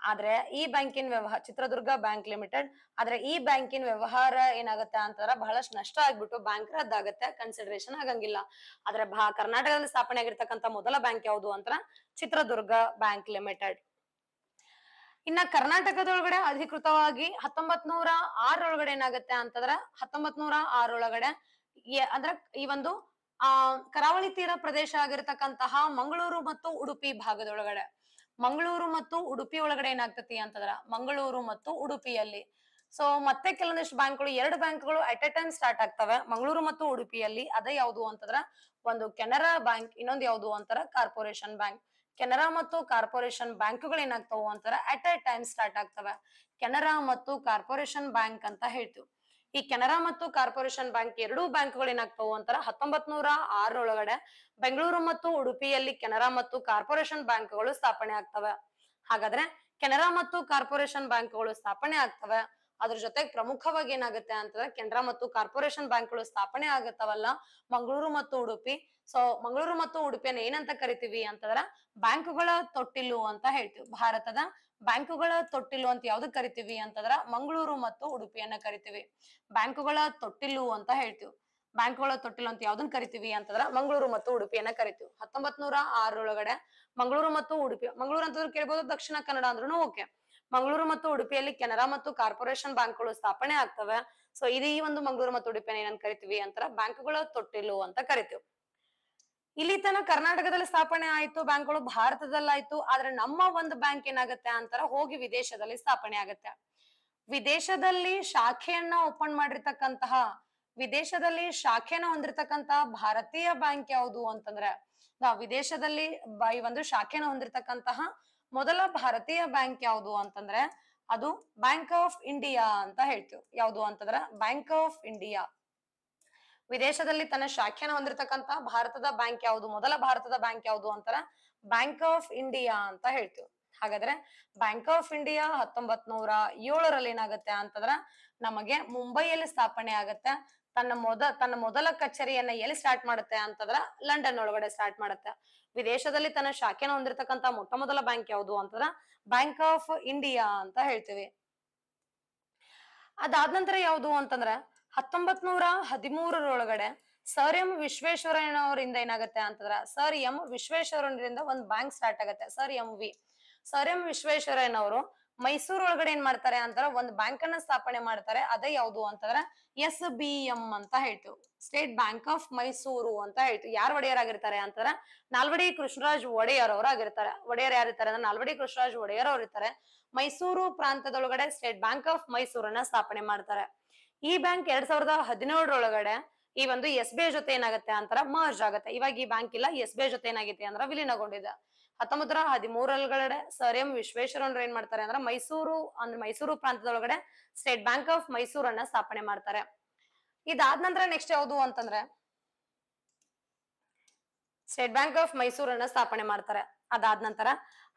ಆದ್ರೆ ಈ ಬ್ಯಾಂಕಿನ ವ್ಯವಹಾರ ಚಿತ್ರದುರ್ಗ ಬ್ಯಾಂಕ್ ಲಿಮಿಟೆಡ್ ಆದ್ರೆ ಈ ಬ್ಯಾಂಕಿನ ವ್ಯವಹಾರ ಏನಾಗುತ್ತೆ ಅಂತಂದ್ರೆ ಬಹಳಷ್ಟು ನಷ್ಟ ಆಗ್ಬಿಟ್ಟು ಬ್ಯಾಂಕ್ ರದ್ದಾಗತ್ತೆ ಕನ್ಸಿಡರೇಷನ್ ಆಗಂಗಿಲ್ಲ ಆದ್ರೆ ಕರ್ನಾಟಕದಲ್ಲಿ ಸ್ಥಾಪನೆ ಆಗಿರ್ತಕ್ಕಂಥ ಮೊದಲ ಬ್ಯಾಂಕ್ ಯಾವುದು ಅಂತ ಚಿತ್ರದುರ್ಗ ಬ್ಯಾಂಕ್ ಲಿಮಿಟೆಡ್ ಇನ್ನ ಕರ್ನಾಟಕದೊಳಗಡೆ ಅಧಿಕೃತವಾಗಿ ಹತ್ತೊಂಬತ್ ನೂರ ಆರೊಳಗಡೆ ಏನಾಗತ್ತೆ ಅಂತಂದ್ರ ಹತ್ತೊಂಬತ್ ನೂರ ಆರೊಳಗಡೆ ಅಂದ್ರ ಈ ಒಂದು ಆ ಕರಾವಳಿ ತೀರ ಪ್ರದೇಶ ಆಗಿರತಕ್ಕಂತಹ ಮಂಗಳೂರು ಮತ್ತು ಉಡುಪಿ ಭಾಗದೊಳಗಡೆ ಮಂಗಳೂರು ಮತ್ತು ಉಡುಪಿ ಒಳಗಡೆ ಏನಾಗ್ತತಿ ಅಂತಂದ್ರ ಮಂಗಳೂರು ಮತ್ತು ಉಡುಪಿಯಲ್ಲಿ ಸೊ ಮತ್ತೆ ಕೆಲವೊಂದಿಷ್ಟು ಬ್ಯಾಂಕ್ಗಳು ಎರಡು ಬ್ಯಾಂಕ್ಗಳು ಅಟ್ ಎ ಟೈಮ್ ಸ್ಟಾರ್ಟ್ ಆಗ್ತವೆ ಮಂಗಳೂರು ಮತ್ತು ಉಡುಪಿಯಲ್ಲಿ ಅದೇ ಯಾವುದು ಅಂತಂದ್ರ ಒಂದು ಕೆನರಾ ಬ್ಯಾಂಕ್ ಇನ್ನೊಂದು ಯಾವುದು ಅಂತಾರ ಕಾರ್ಪೊರೇಷನ್ ಬ್ಯಾಂಕ್ ಕೆನರಾ ಮತ್ತು ಕಾರ್ಪೊರೇಷನ್ ಬ್ಯಾಂಕುಗಳು ಏನಾಗ್ತಾವ ಅಂತಾರ ಅಟ್ ಎ ಟೈಮ್ ಸ್ಟಾರ್ಟ್ ಆಗ್ತವೆ ಕೆನರಾ ಮತ್ತು ಕಾರ್ಪೊರೇಷನ್ ಬ್ಯಾಂಕ್ ಅಂತ ಹೇಳ್ತೀವಿ ಈ ಕೆನರಾ ಮತ್ತು ಕಾರ್ಪೊರೇಷನ್ ಬ್ಯಾಂಕ್ ಎರಡೂ ಬ್ಯಾಂಕ್ಗಳು ಏನಾಗ್ತಾವು ಅಂತಾರ ಹತ್ತೊಂಬತ್ ನೂರ ಆರೊಳಗಡೆ ಬೆಂಗಳೂರು ಮತ್ತು ಉಡುಪಿಯಲ್ಲಿ ಕೆನರಾ ಮತ್ತು ಕಾರ್ಪೊರೇಷನ್ ಬ್ಯಾಂಕ್ಗಳು ಸ್ಥಾಪನೆ ಆಗ್ತವೆ ಹಾಗಾದ್ರೆ ಕೆನರಾ ಮತ್ತು ಕಾರ್ಪೊರೇಷನ್ ಬ್ಯಾಂಕ್ಗಳು ಸ್ಥಾಪನೆ ಆಗ್ತವೆ ಅದ್ರ ಜೊತೆಗೆ ಪ್ರಮುಖವಾಗಿ ಏನಾಗುತ್ತೆ ಅಂತಂದ್ರೆ ಕೆನರಾ ಮತ್ತು ಕಾರ್ಪೊರೇಷನ್ ಬ್ಯಾಂಕ್ಗಳು ಸ್ಥಾಪನೆ ಆಗತ್ತವಲ್ಲ ಮಂಗಳೂರು ಮತ್ತು ಉಡುಪಿ ಸೊ ಮಂಗಳೂರು ಮತ್ತು ಉಡುಪಿಯನ್ನ ಏನಂತ ಕರಿತೀವಿ ಅಂತಂದ್ರ ಬ್ಯಾಂಕುಗಳ ತೊಟ್ಟಿಲು ಅಂತ ಹೇಳ್ತೀವಿ ಭಾರತದ ಬ್ಯಾಂಕುಗಳ ತೊಟ್ಟಿಲು ಅಂತ ಯಾವ್ದು ಕರಿತೀವಿ ಅಂತಂದ್ರ ಮಂಗಳೂರು ಮತ್ತು ಉಡುಪಿಯನ್ನ ಕರಿತೀವಿ ಬ್ಯಾಂಕುಗಳ ತೊಟ್ಟಿಲು ಅಂತ ಹೇಳ್ತೀವಿ ಬ್ಯಾಂಕ್ಗಳ ತೊಟ್ಟಿಲು ಅಂತ ಯಾವ್ದನ್ನ ಕರಿತೀವಿ ಅಂತಂದ್ರ ಮಂಗಳೂರು ಮತ್ತು ಉಡುಪಿಯನ್ನ ಕರಿತೀವಿ ಹತ್ತೊಂಬತ್ ನೂರ ಆರೊಳಗಡೆ ಮಂಗಳೂರು ಮತ್ತು ಉಡುಪಿ ಮಂಗಳೂರು ಅಂತಂದ್ರೆ ಕೇಳ್ಬೋದು ದಕ್ಷಿಣ ಕನ್ನಡ ಅಂದ್ರೂ ಓಕೆ ಮಂಗಳೂರು ಮತ್ತು ಉಡುಪಿಯಲ್ಲಿ ಕೆನರಾ ಮತ್ತು ಕಾರ್ಪೊರೇಷನ್ ಬ್ಯಾಂಕ್ಗಳು ಸ್ಥಾಪನೆ ಆಗ್ತವೆ ಸೊ ಇದು ಈ ಒಂದು ಮಂಗಳೂರು ಮತ್ತು ಉಡುಪಿನ ಏನಂತ ಕರಿತೀವಿ ಅಂತರ ಬ್ಯಾಂಕ್ಗಳ ತೊಟ್ಟಿಲು ಅಂತ ಕರಿತೀವಿ ಇಲ್ಲಿ ತನ ಕರ್ನಾಟಕದಲ್ಲಿ ಸ್ಥಾಪನೆ ಆಯ್ತು ಬ್ಯಾಂಕ್ಗಳು ಭಾರತದಲ್ಲಾಯ್ತು ಆದ್ರೆ ನಮ್ಮ ಒಂದು ಬ್ಯಾಂಕ್ ಏನಾಗುತ್ತೆ ಅಂತರ ಹೋಗಿ ವಿದೇಶದಲ್ಲಿ ಸ್ಥಾಪನೆ ಆಗುತ್ತೆ ವಿದೇಶದಲ್ಲಿ ಶಾಖೆಯನ್ನ ಓಪನ್ ಮಾಡಿರ್ತಕ್ಕಂತಹ ವಿದೇಶದಲ್ಲಿ ಶಾಖೆನ ಹೊಂದಿರತಕ್ಕಂತಹ ಭಾರತೀಯ ಬ್ಯಾಂಕ್ ಯಾವುದು ಅಂತಂದ್ರೆ ವಿದೇಶದಲ್ಲಿ ಈ ಒಂದು ಶಾಖೆನ ಹೊಂದಿರತಕ್ಕಂತಹ ಮೊದಲ ಭಾರತೀಯ ಬ್ಯಾಂಕ್ ಯಾವುದು ಅಂತಂದ್ರೆ ಅದು ಬ್ಯಾಂಕ್ ಆಫ್ ಇಂಡಿಯಾ ಅಂತ ಹೇಳ್ತೀವಿ ಯಾವುದು ಅಂತಂದ್ರೆ ಬ್ಯಾಂಕ್ ಆಫ್ ಇಂಡಿಯಾ ವಿದೇಶದಲ್ಲಿ ತನ್ನ ಶಾಖೆನ ಹೊಂದಿರತಕ್ಕಂತ ಭಾರತದ ಬ್ಯಾಂಕ್ ಯಾವುದು ಮೊದಲ ಭಾರತದ ಬ್ಯಾಂಕ್ ಯಾವುದು ಅಂತಾರ ಬ್ಯಾಂಕ್ ಆಫ್ ಇಂಡಿಯಾ ಅಂತ ಹೇಳ್ತೀವಿ ಹಾಗಾದ್ರೆ ಬ್ಯಾಂಕ್ ಆಫ್ ಇಂಡಿಯಾ ಹತ್ತೊಂಬತ್ ನೂರ ಏಳರಲ್ಲಿ ಏನಾಗತ್ತೆ ಅಂತಂದ್ರ ನಮಗೆ ಮುಂಬೈಯಲ್ಲಿ ಸ್ಥಾಪನೆ ಆಗತ್ತೆ ತನ್ನ ಮೊದ ತನ್ನ ಮೊದಲ ಕಚೇರಿಯನ್ನ ಎಲ್ಲಿ ಸ್ಟಾರ್ಟ್ ಮಾಡುತ್ತೆ ಅಂತಂದ್ರ ಲಂಡನ್ ಒಳಗಡೆ ಸ್ಟಾರ್ಟ್ ಮಾಡುತ್ತೆ ವಿದೇಶದಲ್ಲಿ ತನ್ನ ಶಾಖೆನ ಹೊಂದಿರತಕ್ಕಂತ ಮೊಟ್ಟ ಮೊದಲ ಬ್ಯಾಂಕ್ ಯಾವುದು ಅಂತಂದ್ರ ಬ್ಯಾಂಕ್ ಆಫ್ ಇಂಡಿಯಾ ಅಂತ ಹೇಳ್ತೀವಿ ಅದಾದ ನಂತರ ಯಾವುದು ಅಂತಂದ್ರ ಹತ್ತೊಂಬತ್ ನೂರ ಹದಿಮೂರರೊಳಗಡೆ ಸರ್ ಎಂ ವಿಶ್ವೇಶ್ವರಯ್ಯನವರಿಂದ ಏನಾಗುತ್ತೆ ಅಂತಂದ್ರ ಸರ್ ಎಂ ವಿಶ್ವೇಶ್ವರಯ್ಯನವರಿಂದ ಒಂದ್ ಬ್ಯಾಂಕ್ ಸ್ಟಾರ್ಟ್ ಆಗತ್ತೆ sir M V sir M ವಿಶ್ವೇಶ್ವರಯ್ಯನವರು ಮೈಸೂರು ಒಳಗಡೆ ಏನ್ ಮಾಡ್ತಾರೆ ಅಂತಾರ ಒಂದು ಬ್ಯಾಂಕ್ ಅನ್ನ ಸ್ಥಾಪನೆ ಮಾಡ್ತಾರೆ ಅದೇ ಯಾವ್ದು ಅಂತಂದ್ರ ಎಸ್ ಬಿ ಎಂ ಅಂತ ಹೇಳ್ತು ಸ್ಟೇಟ್ ಬ್ಯಾಂಕ್ ಆಫ್ ಮೈಸೂರು ಅಂತ ಹೇಳ್ತು ಯಾರು ಒಡೆಯರ್ ಆಗಿರ್ತಾರೆ ಅಂತಂದ್ರ ನಾಲ್ವಡಿ ಕೃಷ್ಣರಾಜ್ ಒಡೆಯರ್ ಅವರು ಆಗಿರ್ತಾರೆ ಒಡೆಯರ್ ಯಾರಿರ್ತಾರೆ ಅಂದ್ರೆ ನಾಲ್ವಡಿ ಕೃಷ್ಣರಾಜ್ ಒಡೆಯರ್ ಅವ್ರ ಇರ್ತಾರೆ ಮೈಸೂರು ಪ್ರಾಂತದೊಳಗಡೆ ಸ್ಟೇಟ್ ಬ್ಯಾಂಕ್ ಆಫ್ ಮೈಸೂರನ್ನ ಸ್ಥಾಪನೆ ಮಾಡ್ತಾರೆ ಈ ಬ್ಯಾಂಕ್ ಎರಡ್ ಸಾವಿರದ ಹದಿನೇಳರೊಳಗಡೆ ಈ ಒಂದು ಎಸ್ ಬಿ ಐ ಜೊತೆ ಏನಾಗುತ್ತೆ ಅಂತಾರ ಮರ್ಜ್ ಆಗುತ್ತೆ ಇವಾಗ ಈ ಬ್ಯಾಂಕ್ ಇಲ್ಲ ಎಸ್ ಬಿ ಐ ಜೊತೆ ಏನಾಗಿದೆ ಅಂದ್ರ ವಿಲೀನಗೊಂಡಿದೆ ಹತ್ತೊಂಬತ್ತರ ಹದಿಮೂರಲ್ಗಡೆ ಸರ್ ಎಂ ವಿಶ್ವೇಶ್ವರನ್ ಏನ್ ಮಾಡ್ತಾರೆ ಅಂದ್ರೆ ಮೈಸೂರು ಅಂದ್ರೆ ಮೈಸೂರು ಪ್ರಾಂತದೊಳಗಡೆ ಸ್ಟೇಟ್ ಬ್ಯಾಂಕ್ ಆಫ್ ಮೈಸೂರನ್ನ ಸ್ಥಾಪನೆ ಮಾಡ್ತಾರೆ ಇದಾದ ನಂತರ ನೆಕ್ಸ್ಟ್ ಯಾವುದು ಅಂತಂದ್ರೆ ಸ್ಟೇಟ್ ಬ್ಯಾಂಕ್ ಆಫ್ ಮೈಸೂರನ್ನ ಸ್ಥಾಪನೆ ಮಾಡ್ತಾರೆ ಅದಾದ ನಂತರ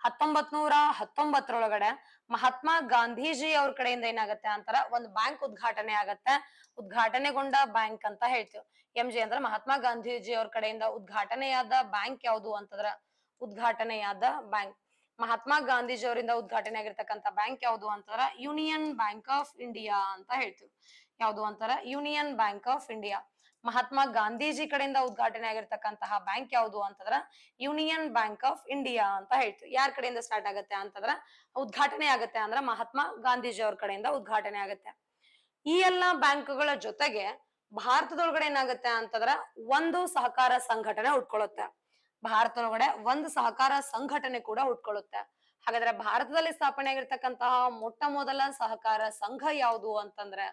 ಹತ್ತೊಂಬತ್ ನೂರ ಹತ್ತೊಂಬತ್ತರೊಳಗಡೆ ಮಹಾತ್ಮ ಗಾಂಧೀಜಿ ಅವ್ರ ಕಡೆಯಿಂದ ಏನಾಗತ್ತೆ ಅಂತಾರ ಒಂದು ಬ್ಯಾಂಕ್ ಉದ್ಘಾಟನೆ ಆಗತ್ತೆ ಉದ್ಘಾಟನೆಗೊಂಡ ಬ್ಯಾಂಕ್ ಅಂತ ಹೇಳ್ತೀವಿ ಎಂ ಜಿ ಅಂದ್ರ ಮಹಾತ್ಮ ಗಾಂಧೀಜಿ ಅವ್ರ ಕಡೆಯಿಂದ ಉದ್ಘಾಟನೆಯಾದ ಬ್ಯಾಂಕ್ ಯಾವುದು ಅಂತಂದ್ರ ಉದ್ಘಾಟನೆಯಾದ ಬ್ಯಾಂಕ್ ಮಹಾತ್ಮ ಗಾಂಧೀಜಿಯವರಿಂದ ಉದ್ಘಾಟನೆ ಆಗಿರ್ತಕ್ಕಂಥ ಬ್ಯಾಂಕ್ ಯಾವುದು ಅಂತಾರ ಯೂನಿಯನ್ ಬ್ಯಾಂಕ್ ಆಫ್ ಇಂಡಿಯಾ ಅಂತ ಹೇಳ್ತೀವಿ ಯಾವುದು ಅಂತಾರ union bank of India Mahatma Gandhiji ಕಡೆಯಿಂದ ಉದ್ಘಾಟನೆ ಆಗಿರ್ತಕ್ಕಂತಹ ಬ್ಯಾಂಕ್ ಯಾವುದು ಅಂತಂದ್ರ ಯೂನಿಯನ್ ಬ್ಯಾಂಕ್ ಆಫ್ ಇಂಡಿಯಾ ಅಂತ ಹೇಳ್ತೀವಿ ಯಾರ ಕಡೆಯಿಂದ ಸ್ಟಾರ್ಟ್ ಆಗತ್ತೆ ಅಂತಂದ್ರ ಉದ್ಘಾಟನೆ ಆಗತ್ತೆ ಅಂದ್ರ ಮಹಾತ್ಮ ಗಾಂಧೀಜಿ ಅವ್ರ ಕಡೆಯಿಂದ ಉದ್ಘಾಟನೆ ಆಗತ್ತೆ ಈ ಎಲ್ಲಾ ಬ್ಯಾಂಕ್ಗಳ ಜೊತೆಗೆ ಭಾರತದೊಳಗಡೆ ಏನಾಗತ್ತೆ ಅಂತಂದ್ರ ಒಂದು ಸಹಕಾರ ಸಂಘಟನೆ ಉಟ್ಕೊಳತ್ತೆ ಭಾರತದೊಳಗಡೆ ಒಂದು ಸಹಕಾರ ಸಂಘಟನೆ ಕೂಡ ಹುಟ್ಕೊಳ್ಳುತ್ತೆ ಹಾಗಾದ್ರೆ ಭಾರತದಲ್ಲಿ ಸ್ಥಾಪನೆ ಆಗಿರ್ತಕ್ಕಂತಹ ಮೊಟ್ಟ ಮೊದಲ ಸಹಕಾರ ಸಂಘ ಯಾವುದು ಅಂತಂದ್ರೆ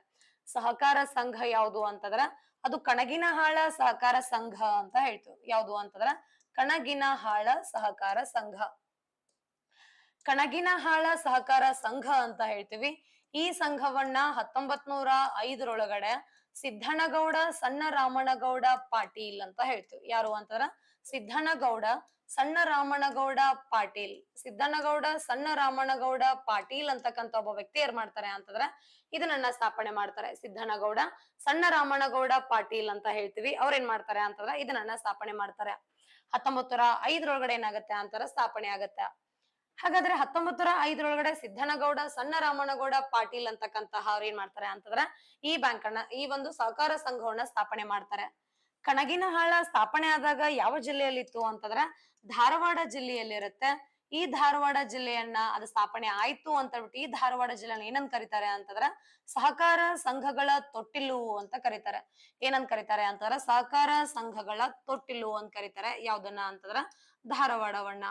ಸಹಕಾರ ಸಂಘ ಯಾವುದು ಅಂತಂದ್ರ ಅದು ಕಣಗಿನಹಾಳ ಸಹಕಾರ ಸಂಘ ಅಂತ ಹೇಳ್ತು ಯಾವುದು ಅಂತಂದ್ರ ಕಣಗಿನಹಾಳ ಸಹಕಾರ ಸಂಘ ಕಣಗಿನಹಾಳ ಸಹಕಾರ ಸಂಘ ಅಂತ ಹೇಳ್ತೀವಿ ಈ ಸಂಘವನ್ನ ಹತ್ತೊಂಬತ್ ನೂರ ಐದರೊಳಗಡೆ ಸಿದ್ಧನಗೌಡ ಸಣ್ಣ ರಾಮಣ್ಣಗೌಡ ಪಾಟೀಲ್ ಅಂತ ಹೇಳ್ತೀವಿ ಯಾರು ಅಂತಂದ್ರ ಸಿದ್ದನಗೌಡ ಸಣ್ಣ ರಾಮನಗೌಡ ಪಾಟೀಲ್ ಸಿದ್ದನಗೌಡ ಸಣ್ಣ ರಾಮನಗೌಡ ಪಾಟೀಲ್ ಅಂತಕ್ಕಂತ ಒಬ್ಬ ವ್ಯಕ್ತಿ ಏನ್ ಮಾಡ್ತಾರೆ ಅಂತಂದ್ರೆ ಇದನ್ನ ಸ್ಥಾಪನೆ ಮಾಡ್ತಾರೆ ಸಿದ್ದನಗೌಡ ಸಣ್ಣ ರಾಮನಗೌಡ ಪಾಟೀಲ್ ಅಂತ ಹೇಳ್ತೀವಿ ಅವ್ರ ಏನ್ ಮಾಡ್ತಾರೆ ಅಂತಂದ್ರೆ ಇದನ್ನ ಸ್ಥಾಪನೆ ಮಾಡ್ತಾರೆ ಹತ್ತೊಂಬತ್ತರ ಐದರೊಳಗಡೆ ಏನಾಗುತ್ತೆ ಅಂತಾರ ಸ್ಥಾಪನೆ ಆಗತ್ತೆ ಹಾಗಾದ್ರೆ ಹತ್ತೊಂಬತ್ತರ ಐದರೊಳಗಡೆ ಸಿದ್ದನಗೌಡ ಸಣ್ಣ ರಾಮನಗೌಡ ಪಾಟೀಲ್ ಅಂತಕ್ಕಂತಹ ಅವ್ರ ಏನ್ ಮಾಡ್ತಾರೆ ಅಂತಂದ್ರೆ ಈ ಬ್ಯಾಂಕ್ ಅನ್ನ ಈ ಒಂದು ಸಹಕಾರ ಸಂಘವನ್ನ ಸ್ಥಾಪನೆ ಮಾಡ್ತಾರೆ ಕಣಗಿನಹಾಳ ಸ್ಥಾಪನೆ ಆದಾಗ ಯಾವ ಜಿಲ್ಲೆಯಲ್ಲಿತ್ತು ಅಂತಂದ್ರ ಧಾರವಾಡ ಜಿಲ್ಲೆಯಲ್ಲಿರುತ್ತೆ ಈ ಧಾರವಾಡ ಜಿಲ್ಲೆಯನ್ನ ಅದು ಸ್ಥಾಪನೆ ಆಯ್ತು ಅಂತ ಹೇಳ್ಬಿಟ್ಟು ಈ ಧಾರವಾಡ ಜಿಲ್ಲೆನ ಏನಂತ ಕರೀತಾರೆ ಅಂತಂದ್ರ ಸಹಕಾರ ಸಂಘಗಳ ತೊಟ್ಟಿಲು ಅಂತ ಕರೀತಾರೆ ಏನಂತ ಕರೀತಾರೆ ಅಂತಂದ್ರ ಸಹಕಾರ ಸಂಘಗಳ ತೊಟ್ಟಿಲು ಅಂತ ಕರೀತಾರೆ ಯಾವ್ದನ್ನ ಅಂತಂದ್ರ ಧಾರವಾಡವನ್ನ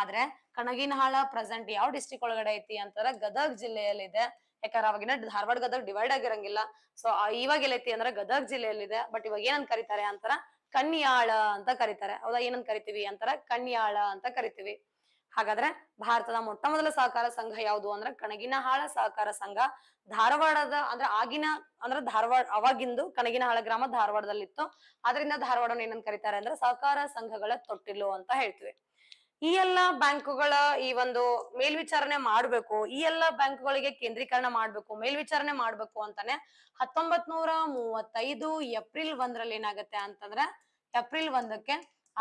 ಆದ್ರೆ ಕಣಗಿನಹಾಳ ಪ್ರೆಸೆಂಟ್ ಯಾವ ಡಿಸ್ಟಿಕ್ ಒಳಗಡೆ ಐತಿ ಅಂತಂದ್ರ ಗದಗ್ ಜಿಲ್ಲೆಯಲ್ಲಿದೆ ಯಾಕಂದ್ರೆ ಅವಾಗಿನ ಧಾರವಾಡ ಗದಗ್ ಡಿವೈಡ್ ಆಗಿರಂಗಿಲ್ಲ ಸೊ ಇವಾಗ ಎಲ್ಲೈತಿ ಅಂದ್ರೆ ಗದಗ್ ಜಿಲ್ಲೆಯಲ್ಲಿದೆ ಬಟ್ ಇವಾಗ ಏನಂತ ಕರೀತಾರೆ ಅಂತಾರ ಕನ್ಯಾಳ ಅಂತ ಕರೀತಾರೆ ಹೌದಾ ಏನಂತ ಕರಿತೀವಿ ಅಂತಾರ ಕನ್ಯಾಳ ಅಂತ ಕರಿತೀವಿ ಹಾಗಾದ್ರೆ ಭಾರತದ ಮೊಟ್ಟ ಮೊದಲ ಸಹಕಾರ ಸಂಘ ಯಾವುದು ಅಂದ್ರೆ ಕಣಗಿನಹಾಳ ಸಹಕಾರ ಸಂಘ ಧಾರವಾಡದ ಅಂದ್ರೆ ಆಗಿನ ಅಂದ್ರೆ ಧಾರವಾಡ ಅವಾಗಿಂದು ಕಣಗಿನಹಾಳ ಗ್ರಾಮ ಧಾರವಾಡದಲ್ಲಿತ್ತು ಆದ್ರಿಂದ ಧಾರವಾಡನ ಏನಂತ ಕರೀತಾರೆ ಅಂದ್ರೆ ಸಹಕಾರ ಸಂಘಗಳ ತೊಟ್ಟಿಲು ಅಂತ ಹೇಳ್ತೀವಿ ಈ ಎಲ್ಲಾ ಬ್ಯಾಂಕುಗಳ ಈ ಒಂದು ಮೇಲ್ವಿಚಾರಣೆ ಮಾಡ್ಬೇಕು ಈ ಎಲ್ಲಾ ಬ್ಯಾಂಕ್ಗಳಿಗೆ ಕೇಂದ್ರೀಕರಣ ಮಾಡ್ಬೇಕು ಮೇಲ್ವಿಚಾರಣೆ ಮಾಡ್ಬೇಕು ಅಂತಾನೆ ಹತ್ತೊಂಬತ್ ನೂರ ಮೂವತ್ತೈದು ಏಪ್ರಿಲ್ ಒಂದ್ರಲ್ಲಿ ಏನಾಗುತ್ತೆ ಅಂತಂದ್ರೆ ಏಪ್ರಿಲ್ ಒಂದಕ್ಕೆ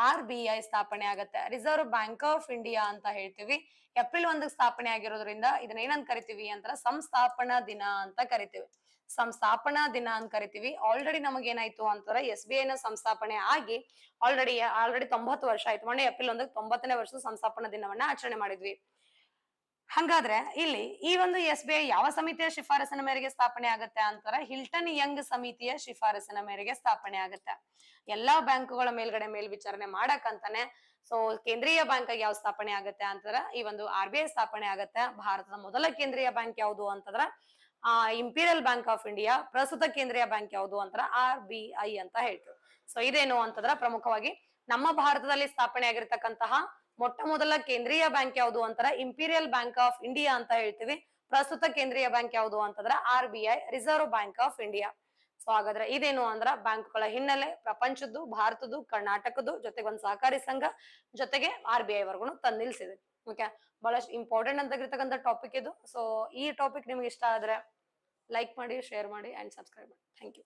ಆರ್ ಬಿ ಐ ಸ್ಥಾಪನೆ ಆಗತ್ತೆ ರಿಸರ್ವ್ ಬ್ಯಾಂಕ್ ಆಫ್ ಇಂಡಿಯಾ ಅಂತ ಹೇಳ್ತೀವಿ ಏಪ್ರಿಲ್ ಒಂದಕ್ಕೆ ಸ್ಥಾಪನೆ ಆಗಿರೋದ್ರಿಂದ ಇದನ್ನ ಏನಂತ ಕರಿತೀವಿ ಅಂತ ಸಂಸ್ಥಾಪನಾ ದಿನ ಅಂತ ಕರಿತೀವಿ ಸಂಸ್ಥಾಪನಾ ದಿನ ಅಂತ ಕರಿತೀವಿ ಆಲ್ರೆಡಿ ನಮಗೆ ಏನಾಯ್ತು ಅಂತಾರ ಎಸ್ ಬಿ ಐನ ಸಂಸ್ಥಾಪನೆ ಆಗಿ ಆಲ್ರೆಡಿ ಆಲ್ರೆಡಿ ತೊಂಬತ್ತು ವರ್ಷ ಆಯ್ತು ಮೊನ್ನೆ ಏಪ್ರಿಲ್ ಒಂದಕ್ಕೆ ತೊಂಬತ್ತನೇ ವರ್ಷದ ಸಂಸ್ಥಾಪನಾ ದಿನವನ್ನ ಆಚರಣೆ ಮಾಡಿದ್ವಿ ಹಂಗಾದ್ರೆ ಇಲ್ಲಿ ಈ ಒಂದು ಎಸ್ ಬಿ ಐ ಯಾವ ಸಮಿತಿಯ ಶಿಫಾರಸಿನ ಮೇರೆಗೆ ಸ್ಥಾಪನೆ ಆಗುತ್ತೆ ಅಂತಾರ ಹಿಲ್ಟನ್ ಯಂಗ್ ಸಮಿತಿಯ ಶಿಫಾರಸಿನ ಮೇರೆಗೆ ಸ್ಥಾಪನೆ ಆಗುತ್ತೆ ಎಲ್ಲಾ ಬ್ಯಾಂಕುಗಳ ಮೇಲ್ಗಡೆ ಮೇಲ್ವಿಚಾರಣೆ ಅಂತಾನೆ ಸೊ ಕೇಂದ್ರೀಯ ಬ್ಯಾಂಕ್ ಯಾವ ಸ್ಥಾಪನೆ ಆಗುತ್ತೆ ಅಂತಾರ ಈ ಒಂದು ಆರ್ ಬಿ ಐ ಸ್ಥಾಪನೆ ಆಗುತ್ತೆ ಭಾರತದ ಮೊದಲ ಕೇಂದ್ರೀಯ ಬ್ಯಾಂಕ್ ಯಾವುದು ಅಂತಂದ್ರ ಇಂಪೀರಿಯಲ್ ಬ್ಯಾಂಕ್ ಆಫ್ ಇಂಡಿಯಾ ಪ್ರಸ್ತುತ ಕೇಂದ್ರೀಯ ಬ್ಯಾಂಕ್ ಯಾವುದು ಅಂತ ಆರ್ ಬಿ ಐ ಅಂತ ಹೇಳ್ತು ಸೊ ಇದೇನು ಅಂತಂದ್ರ ಪ್ರಮುಖವಾಗಿ ನಮ್ಮ ಭಾರತದಲ್ಲಿ ಸ್ಥಾಪನೆ ಆಗಿರ್ತಕ್ಕಂತಹ ಮೊಟ್ಟ ಮೊದಲ ಕೇಂದ್ರೀಯ ಬ್ಯಾಂಕ್ ಯಾವುದು ಅಂತಾರ ಇಂಪೀರಿಯಲ್ ಬ್ಯಾಂಕ್ ಆಫ್ ಇಂಡಿಯಾ ಅಂತ ಹೇಳ್ತೀವಿ ಪ್ರಸ್ತುತ ಕೇಂದ್ರೀಯ ಬ್ಯಾಂಕ್ ಯಾವುದು ಅಂತಂದ್ರ R B I reserve bank of India so ಹಾಗಾದ್ರೆ ಇದೇನು ಅಂದ್ರ ಬ್ಯಾಂಕ್ಗಳ ಹಿನ್ನೆಲೆ ಪ್ರಪಂಚದ್ದು ಭಾರತದ್ದು ಕರ್ನಾಟಕದ್ದು ಜೊತೆಗೆ ಒಂದು ಸಹಕಾರಿ ಸಂಘ ಜೊತೆಗೆ ಆರ್ ಬಿ ಐ ವರ್ಗು ತಂದು ನಿಲ್ಸಿದೆ ಓಕೆ ಬಹಳಷ್ಟು ಇಂಪಾರ್ಟೆಂಟ್ ಅಂತಾಗಿರ್ತಕ್ಕಂಥ ಟಾಪಿಕ್ ಇದು ಸೊ ಈ ಟಾಪಿಕ್ ನಿಮ್ಗೆ ಇಷ್ಟ ಆದರೆ ಲೈಕ್ ಮಾಡಿ ಶೇರ್ ಮಾಡಿ ಅಂಡ್ ಸಬ್ಸ್ಕ್ರೈಬ್ ಮಾಡಿ ಥ್ಯಾಂಕ್ ಯು